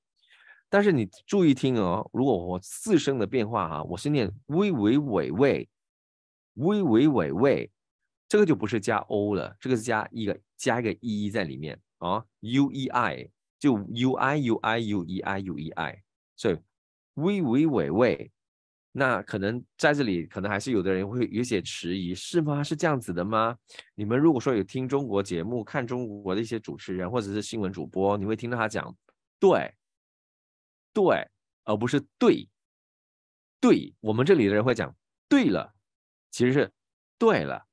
Speaker 2: 但是你注意听哦，如果我四声的变化哈，我是念威威伟伟，威威伟伟，这个就不是加 O 了，这个是加一个加一个 E 在里面啊，U E I 就 U I U I U E I U E I，所以威威伟伟。那可能在这里，可能还是有的人会有些迟疑，是吗？是这样子的吗？你们如果说有听中国节目、看中国的一些主持人或者是新闻主播，你会
Speaker 3: 听到他讲“对”，“对”，而不是“对”，“对”。我们这里的人会讲“对了”，其实是“对了”，“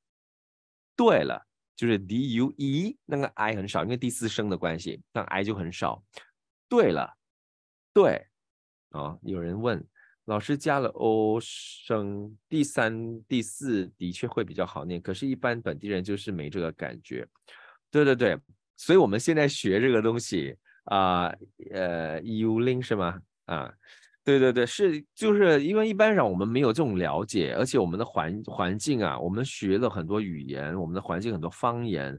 Speaker 2: 对了”，就是 “d u e”，那个 “i” 很少，因为第四声的关系，那 “i” 就很少。对了，对，啊，有人问。老师加了欧声，第三、第四的确会比较好念，可是，一般本地人就是没这个感觉。对对对，所以我们现在学这个东西啊，呃，n g 是吗？啊，对对对，是，就是因为一般上我们没有这种了解，而且我们的环环境啊，我们学了很多语言，我们的环境很多方言。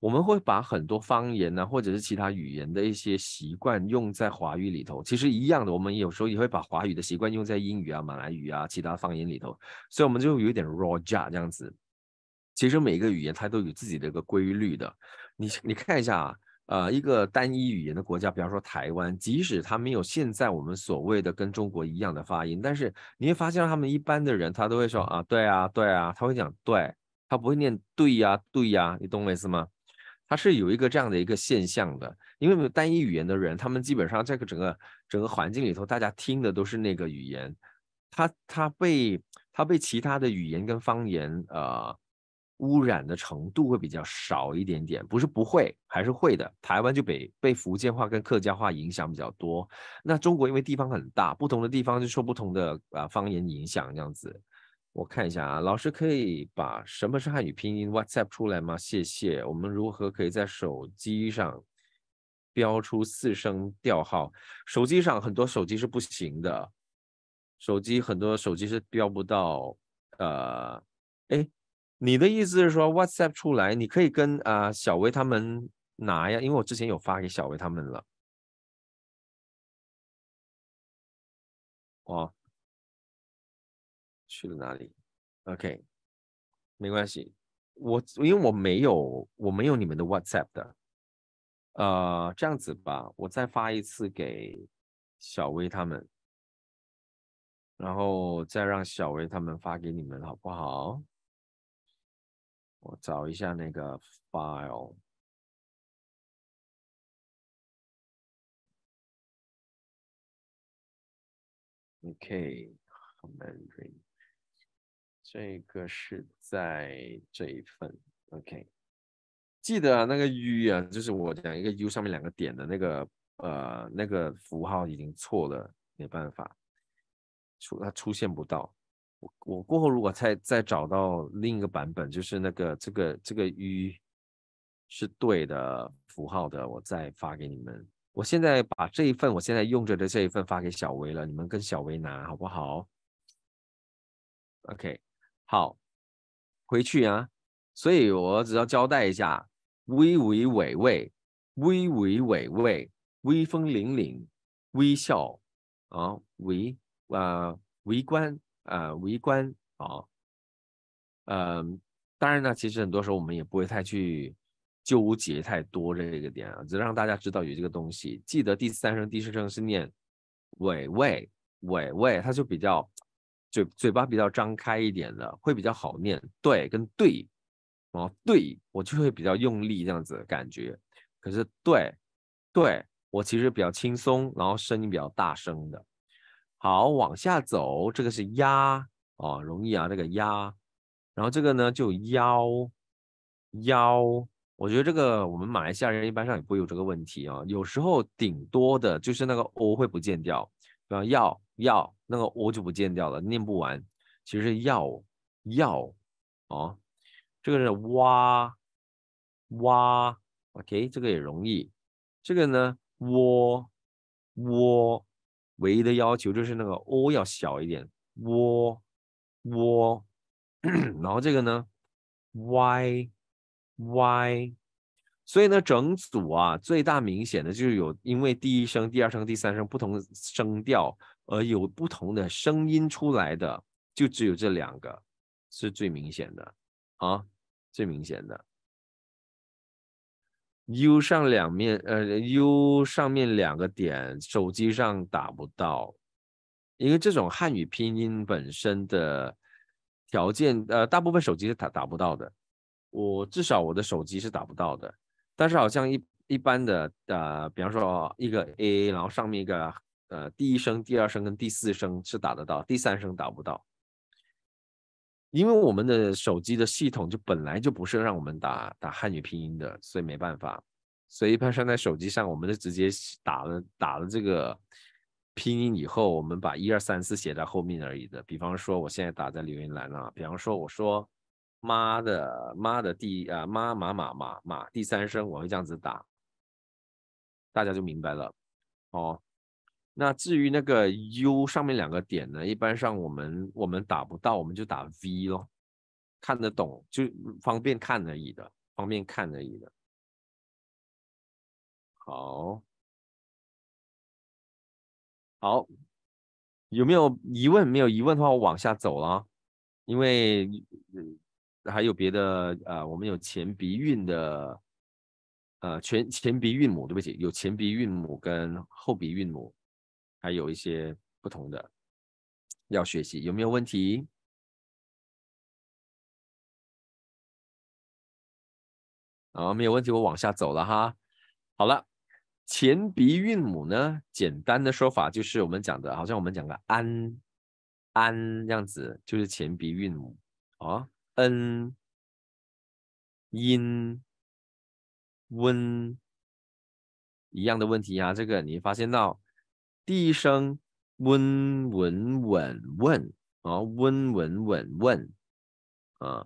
Speaker 2: 我们会把很多方言啊，或者是其他语言的一些习惯用在华语里头，其实一样的。我们有时候也会把华语的习惯用在英语啊、马来语啊、其他方言里头，所以我们就有一点 raw jet 这样子。其实每个语言它都有自己的一个规律的。你你看一下啊，呃，一个单一语言的国家，比方说台湾，即使它没有现在我们所谓的跟中国一样的发音，但是你会发现他们一般的人他都会说啊，对啊，对啊，他会讲对，他不会念对呀，对呀，你懂我意思吗？它是有一个这样的一个现象的，因为没有单一语言的人，他们基本上这个整个整个环境里头，大家听的都是那个语言，他他被他被其他的语言跟方言呃污染的程度会比较少一点点，不是不会，还是会的。台湾就被被福建话跟客家话影响比较多，那中国因为地方很大，不同的地方就受不同的啊方言影响这样子。我看一下啊，老师可以把什么是汉语拼音 WhatsApp 出来吗？谢谢。我们如何可以在手机上标出四声调号？手机上很多手机是不行的，手机很多手机是标不到。呃，哎，你的意思是说
Speaker 3: WhatsApp 出来？你可以跟啊小薇他们拿呀，因为我之前有发给小薇他们了。哦，去了哪里？OK，没关系，
Speaker 2: 我因为我没有我没有你们的 WhatsApp 的，呃，这样子吧，我再发一次给小薇他们，然
Speaker 3: 后再让小薇他们发给你们，好不好？我找一下那个 file。OK，很认真。这个是在这一份，OK。
Speaker 2: 记得那个 U 啊，就是我讲一个 U 上面两个点的那个，呃，那个符号已经错了，没办法，出它出现不到。我我过后如果再再找到另一个版本，就是那个这个这个 U 是对的符号的，我再发给你们。我现在把这一份我现在用着的这一份发给小维了，你们跟小维拿好不好？OK。好，回去啊！所以我只要交代一下，微微委伟，微微委伟，威风凛凛，微笑啊，微啊，围观啊，围观啊，呃，当然呢，其实很多时候我们也不会太去纠结太多这个点啊，只让大家知道有这个东西。记得第三声、第四声是念委伟、委伟，它就比较。嘴嘴巴比较张开一点的会比较好念，对跟对，啊，对我就会比较用力这样子的感觉。可是对对我其实比较轻松，然后声音比较大声的。好，往下走，这个是压啊，容易啊，这个压。然后这个呢就腰腰，我觉得这个我们马来西亚人一般上也不会有这个问题啊，有时候顶多的就是那个 O 会不见掉方要。要那个哦就不见掉了，念不完。其实要要哦，这个是哇哇 o k 这个也容易。这个呢窝窝，唯一的要求就是那个哦要小一点。窝窝，然后这个呢 y y，所以呢整组啊，最大明显的就是有，因为第一声、第二声、第三声不同声调。而有不同的声音出来的，就只有这两个是最明显的啊，最明显的。U 上两面，呃，U 上面两个点，手机上打不到，因为这种汉语拼音本身的条件，呃，大部分手机是打打不到的。我至少我的手机是打不到的，但是好像一一般的，呃，比方说一个 A，然后上面一个。呃，第一声、第二声跟第四声是打得到，第三声打不到，因为我们的手机的系统就本来就不是让我们打打汉语拼音的，所以没办法。所以一般上在手机上，我们就直接打了打了这个拼音以后，我们把一二三四写在后面而已的。比方说，我现在打在留言栏了，比方说我说妈的妈的第啊妈妈妈妈妈第三声，我会这样子打，大家就明白了哦。那至于那个 U 上面两个点呢？一般上我们我们打不到，我们就打 V 咯，看得懂就方便
Speaker 3: 看而已的，方便看而已的。好，好，有没有疑问？没有疑问的话，我往下走了，因为还有别的啊，
Speaker 2: 我们有前鼻韵的，呃，前前鼻韵母对不起，有前鼻韵
Speaker 3: 母跟后鼻韵母。还有一些不同的要学习，有没有问题？啊，没有问题，我往下走了哈。好了，前
Speaker 2: 鼻韵母呢？简单的说法就是我们讲的，好像我们讲的安
Speaker 3: 安这样子，就是前鼻韵母啊，嗯，音、温一样的问
Speaker 2: 题啊，这个你发现到？第一声
Speaker 3: 温文稳
Speaker 2: 问啊，温文稳问啊，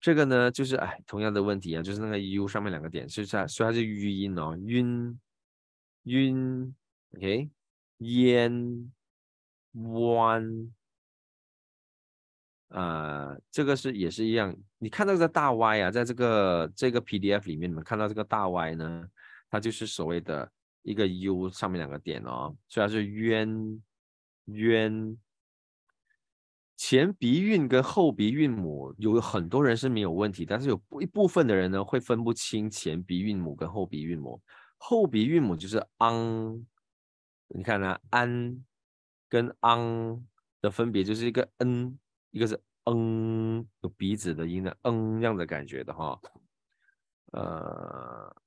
Speaker 2: 这个呢就是哎，同样的问题啊，就是那个 u 上面两个点，是它，所以它是余音哦，晕
Speaker 3: 晕，OK，烟弯啊，这个是也是一样，你看到这个大
Speaker 2: Y 啊，在这个这个 PDF 里面，你们看到这个大 Y 呢，它就是所谓的。一个 u 上面两个点哦，虽然是元元前鼻韵跟后鼻韵母有很多人是没有问题，但是有一部分的人呢会分不清前鼻韵母跟后鼻韵母。后鼻韵母就是 ang，你看啊，an 跟 ang 的分别就是一个 n，一个是 ng，有鼻子的音的 ng 样的感觉的哈，呃。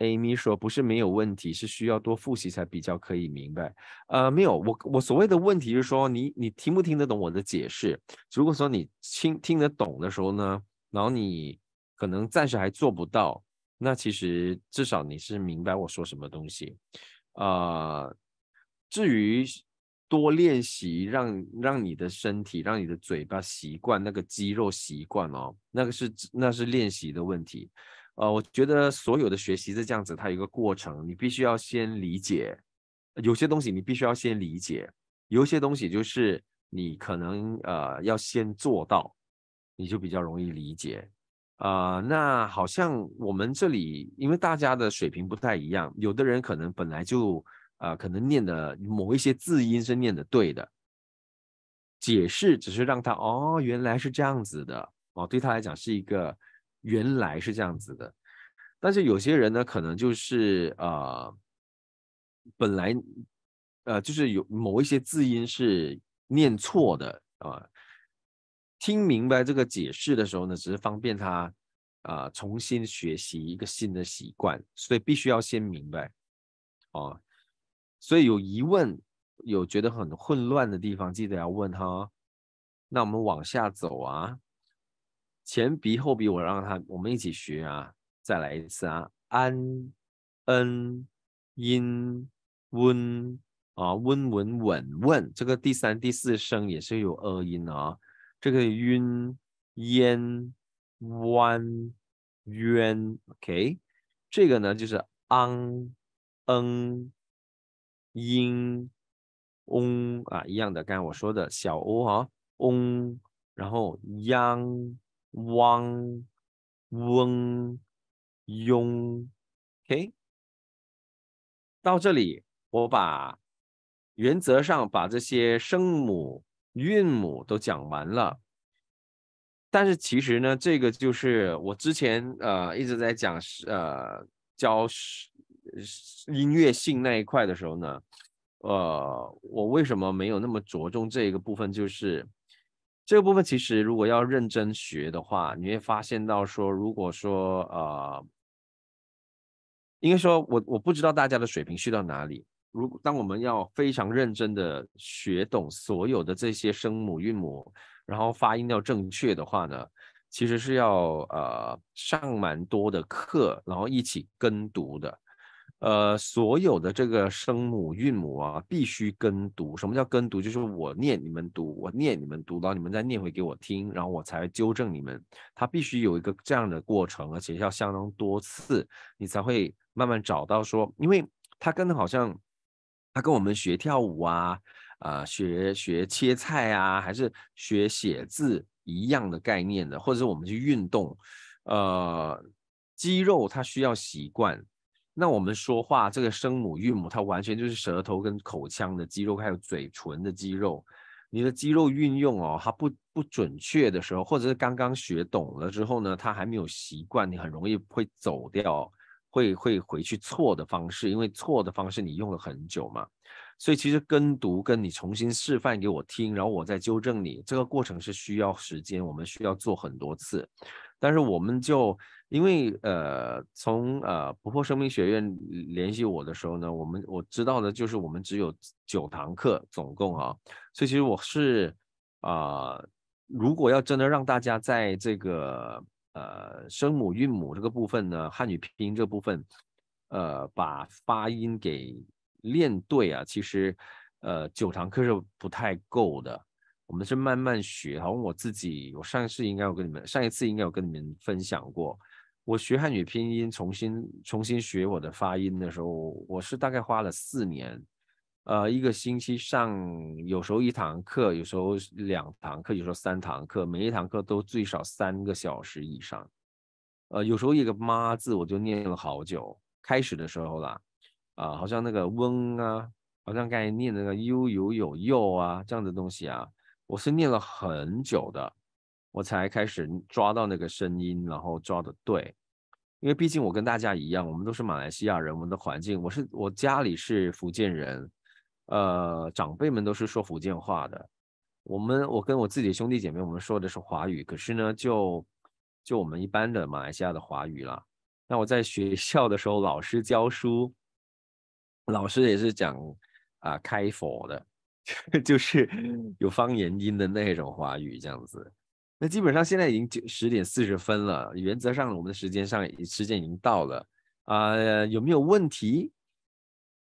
Speaker 2: Amy 说：“不是没有问题，是需要多复习才比较可以明白。呃，没有，我我所谓的问题是说，你你听不听得懂我的解释？如果说你听听得懂的时候呢，然后你可能暂时还做不到，那其实至少你是明白我说什么东西。呃，至于多练习，让让你的身体，让你的嘴巴习惯那个肌肉习惯哦，那个是那是练习的问题。”呃，我觉得所有的学习是这样子，它有一个过程，你必须要先理解，有些东西你必须要先理解，有一些东西就是你可能呃要先做到，你就比较容易理解。啊，那好像我们这里因为大家的水平不太一样，有的人可能本来就啊可能念的某一些字音是念的对的，解释只是让他哦原来是这样子的哦，对他来讲是一个。原来是这样子的，但是有些人呢，可能就是啊，本来呃，就是有某一些字音是念错的啊，听明白这个解释的时候呢，只是方便他啊重新学习一个新的习惯，所以必须要先明白啊，所以有疑问有觉得很混乱的地方，记得要问哈。那我们往下走啊。前鼻后鼻，我让他我们一起学啊，再来一次啊。安，恩，音温啊，温文稳问，这个第三、第四声也是有呃音啊。这个晕，烟，弯，冤，OK。这个呢就是安，恩，音翁啊，一样的，刚才我说的小欧啊，翁，然后央。
Speaker 3: 汪翁雍，OK，到这里，我把原则上把
Speaker 2: 这些声母、韵母都讲完了。但是其实呢，这个就是我之前呃一直在讲，呃教音乐性那一块的时候呢，呃，我为什么没有那么着重这个部分，就是。这个部分其实，如果要认真学的话，你会发现到说，如果说呃，应该说我我不知道大家的水平去到哪里。如果当我们要非常认真的学懂所有的这些声母、韵母，然后发音要正确的话呢，其实是要呃上蛮多的课，然后一起跟读的。呃，所有的这个声母、韵母啊，必须跟读。什么叫跟读？就是我念你们读，我念你们读，然后你们再念回给我听，然后我才纠正你们。他必须有一个这样的过程，而且要相当多次，你才会慢慢找到说，因为他跟好像他跟我们学跳舞啊，啊，学学切菜啊，还是学写字一样的概念的，或者是我们去运动，呃，肌肉它需要习惯。那我们说话，这个声母韵母，它完全就是舌头跟口腔的肌肉，还有嘴唇的肌肉。你的肌肉运用哦，它不不准确的时候，或者是刚刚学懂了之后呢，它还没有习惯，你很容易会走掉，会会回去错的方式，因为错的方式你用了很久嘛。所以其实跟读跟你重新示范给我听，然后我再纠正你，这个过程是需要时间，我们需要做很多次。但是我们就因为呃，从呃不破生命学院联系我的时候呢，我们我知道的就是我们只有九堂课总共啊，所以其实我是啊，如果要真的让大家在这个呃声母韵母这个部分呢，汉语拼音这部分呃把发音给练对啊，其实呃九堂课是不太够的。我们是慢慢学，好像我自己，我上一次应该有跟你们，上一次应该有跟你们分享过，我学汉语拼音，重新重新学我的发音的时候，我是大概花了四年，呃，一个星期上有时候一堂课，有时候两堂课，有时候三堂课，每一堂课都最少三个小时以上，呃，有时候一个“妈”字我就念了好久，开始的时候啦，啊，好像那个“翁”啊，好像刚才念那个 “u” 有有又啊这样的东西啊。我是念了很久的，我才开始抓到那个声音，然后抓的对。因为毕竟我跟大家一样，我们都是马来西亚人，我们的环境，我是我家里是福建人，呃，长辈们都是说福建话的。我们我跟我自己兄弟姐妹，我们说的是华语，可是呢，就就我们一般的马来西亚的华语啦。那我在学校的时候，老师教书，老师也是讲啊开佛的。就是有方言音的那种华语这样子，那基本上现在已经九十点四十分了，原则上我们的时间上时间已经到了啊，有没有问题？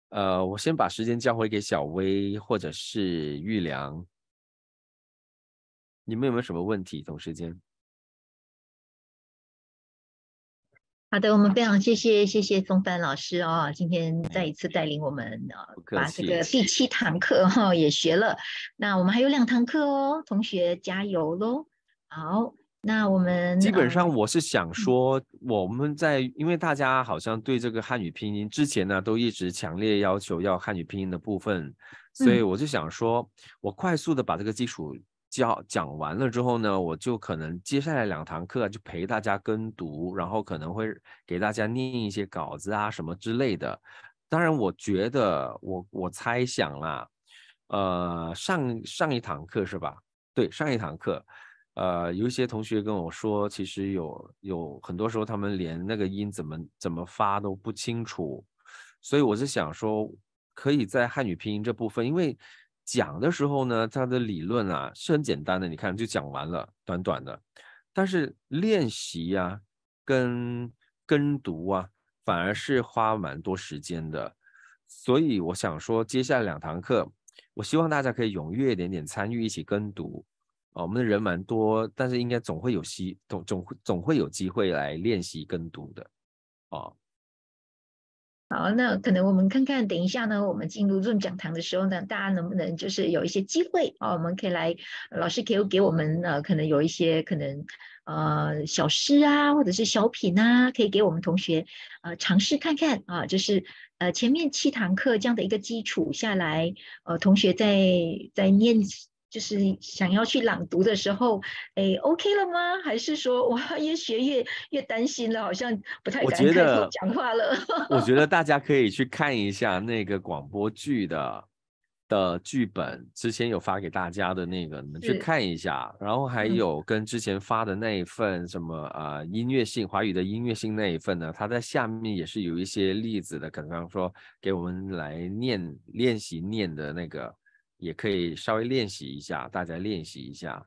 Speaker 2: 呃，我先把时间交回给小薇或者是
Speaker 3: 玉良，你们有没有什么问题？同时间。
Speaker 1: 好的，我们非常谢谢，谢谢松帆老师哦，今天再一次带领我们啊，把这个 第七堂课哈也学了。那我们还有两堂课哦，同学加油喽。好，那我们基本上
Speaker 2: 我是想说，我们在因为大家好像对这个汉语拼音之前呢都一直强烈要求要汉语拼音的部分，所以我就想说我快速的把这个基础。教讲完了之后呢，我就可能接下来两堂课就陪大家跟读，然后可能会给大家念一些稿子啊什么之类的。当然，我觉得我我猜想啦，呃，上上一堂课是吧？对，上一堂课，呃，有一些同学跟我说，其实有有很多时候他们连那个音怎么怎么发都不清楚，所以我是想说，可以在汉语拼音这部分，因为。讲的时候呢，他的理论啊是很简单的，你看就讲完了，短短的。但是练习啊，跟跟读啊，反而是花蛮多时间的。所以我想说，接下来两堂课，我希望大家可以踊跃一点点参与，一起跟读。啊，我们的人蛮多，但是应该总会有机，总总总会有机会来练习跟读的。啊。
Speaker 1: 好，那可能我们看看，等一下呢，我们进入论讲堂的时候呢，大家能不能就是有一些机会啊，我们可以来，老师可以给我们呃，可能有一些可能呃小诗啊，或者是小品啊，可以给我们同学呃尝试看看啊，就是呃前面七堂课这样的一个基础下来，呃，同学在在念。就是想要去朗读的时候，哎，OK 了吗？还是说，哇，越学越越担心了，好像不太敢开口讲话了。我觉
Speaker 2: 得 大家可以去看一下那个广播剧的的剧本，之前有发给大家的那个，你们去看一下。然后还有跟之前发的那一份什么啊，音乐性华语的音乐性那一份呢，他在下面也是有一些例子的，可能说给我们来念练习念的那个。也可以稍微练习一下，大家练习一下。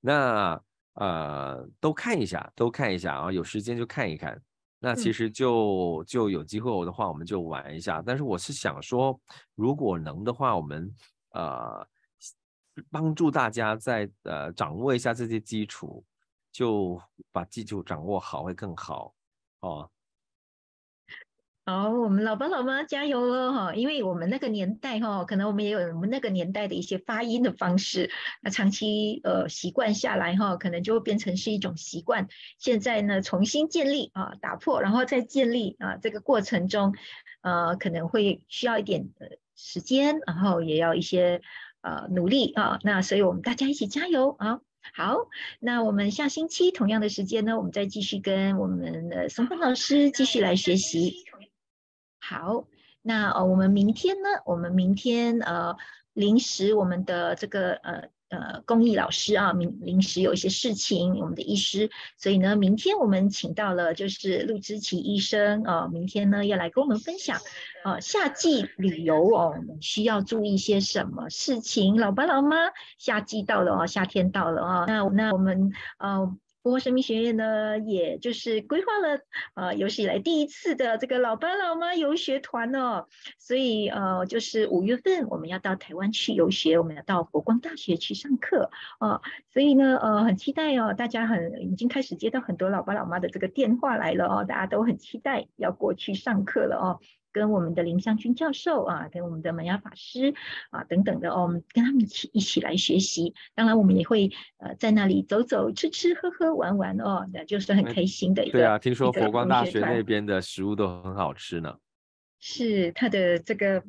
Speaker 2: 那呃，都看一下，都看一下啊，有时间就看一看。那其实就就有机会的话，我们就玩一下。但是我是想说，如果能的话，我们呃帮助大家再呃掌握一下这些基础，就把基础掌握好会更好哦。
Speaker 1: 好，我们老爸老妈加油了哈，因为我们那个年代哈，可能我们也有我们那个年代的一些发音的方式，那长期呃习惯下来哈，可能就会变成是一种习惯。现在呢，重新建立啊，打破，然后再建立啊，这个过程中，呃，可能会需要一点时间，然后也要一些呃努力啊。那所以我们大家一起加油啊！好，那我们下星期同样的时间呢，我们再继续跟我们的松峰老师继续来学习。好，那呃，我们明天呢？我们明天呃，临时我们的这个呃呃，公益老师啊，临临时有一些事情，我们的医师，所以呢，明天我们请到了就是陆之奇医生，呃，明天呢要来跟我们分享，呃夏季旅游哦，需要注意些什么事情？老爸老妈，夏季到了哦，夏天到了哦，那那我们呃。国光生命学院呢，也就是规划了呃有史以来第一次的这个老爸老妈游学团哦，所以呃就是五月份我们要到台湾去游学，我们要到国光大学去上课啊，所以呢呃很期待哦，大家很已经开始接到很多老爸老妈的这个电话来了哦，大家都很期待要过去上课了哦。跟我们的林湘君教授啊，跟我们的满牙法师啊等等的哦，跟他们一起一起来学习。当然，我们也会呃在那里走走、吃吃、喝喝、玩玩哦，那就是很开心的一个。对啊，听说佛光大学那
Speaker 2: 边的食物都很好吃呢。
Speaker 1: 是它的这个，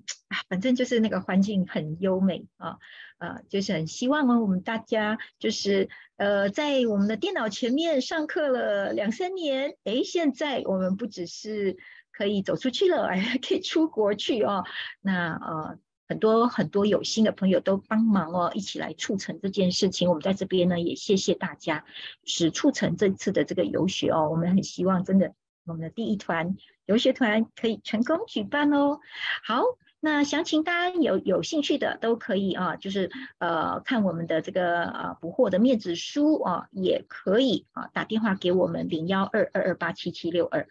Speaker 1: 反正就是那个环境很优美啊啊，就是很希望哦，我们大家就是呃，在我们的电脑前面上课了两三年，哎，现在我们不只是。可以走出去了，哎，可以出国去哦。那呃，很多很多有心的朋友都帮忙哦，一起来促成这件事情。我们在这边呢，也谢谢大家，使促成这次的这个游学哦。我们很希望真的我们的第一团游学团可以成功举办哦。好，那详情大家有有兴趣的都可以啊，就是呃看我们的这个呃捕获的面子书啊，也可以啊，打电话给我们零幺二二二八七七六二。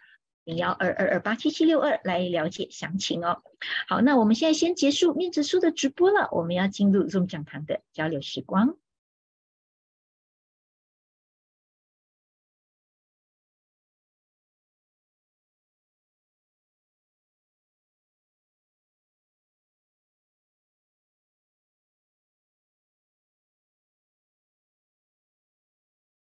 Speaker 1: 零幺二二二八七七六二来了解详情哦。好，那我们现在先结束面子书的直播了，我们要进入 Zoom
Speaker 3: 讲堂的交流时光。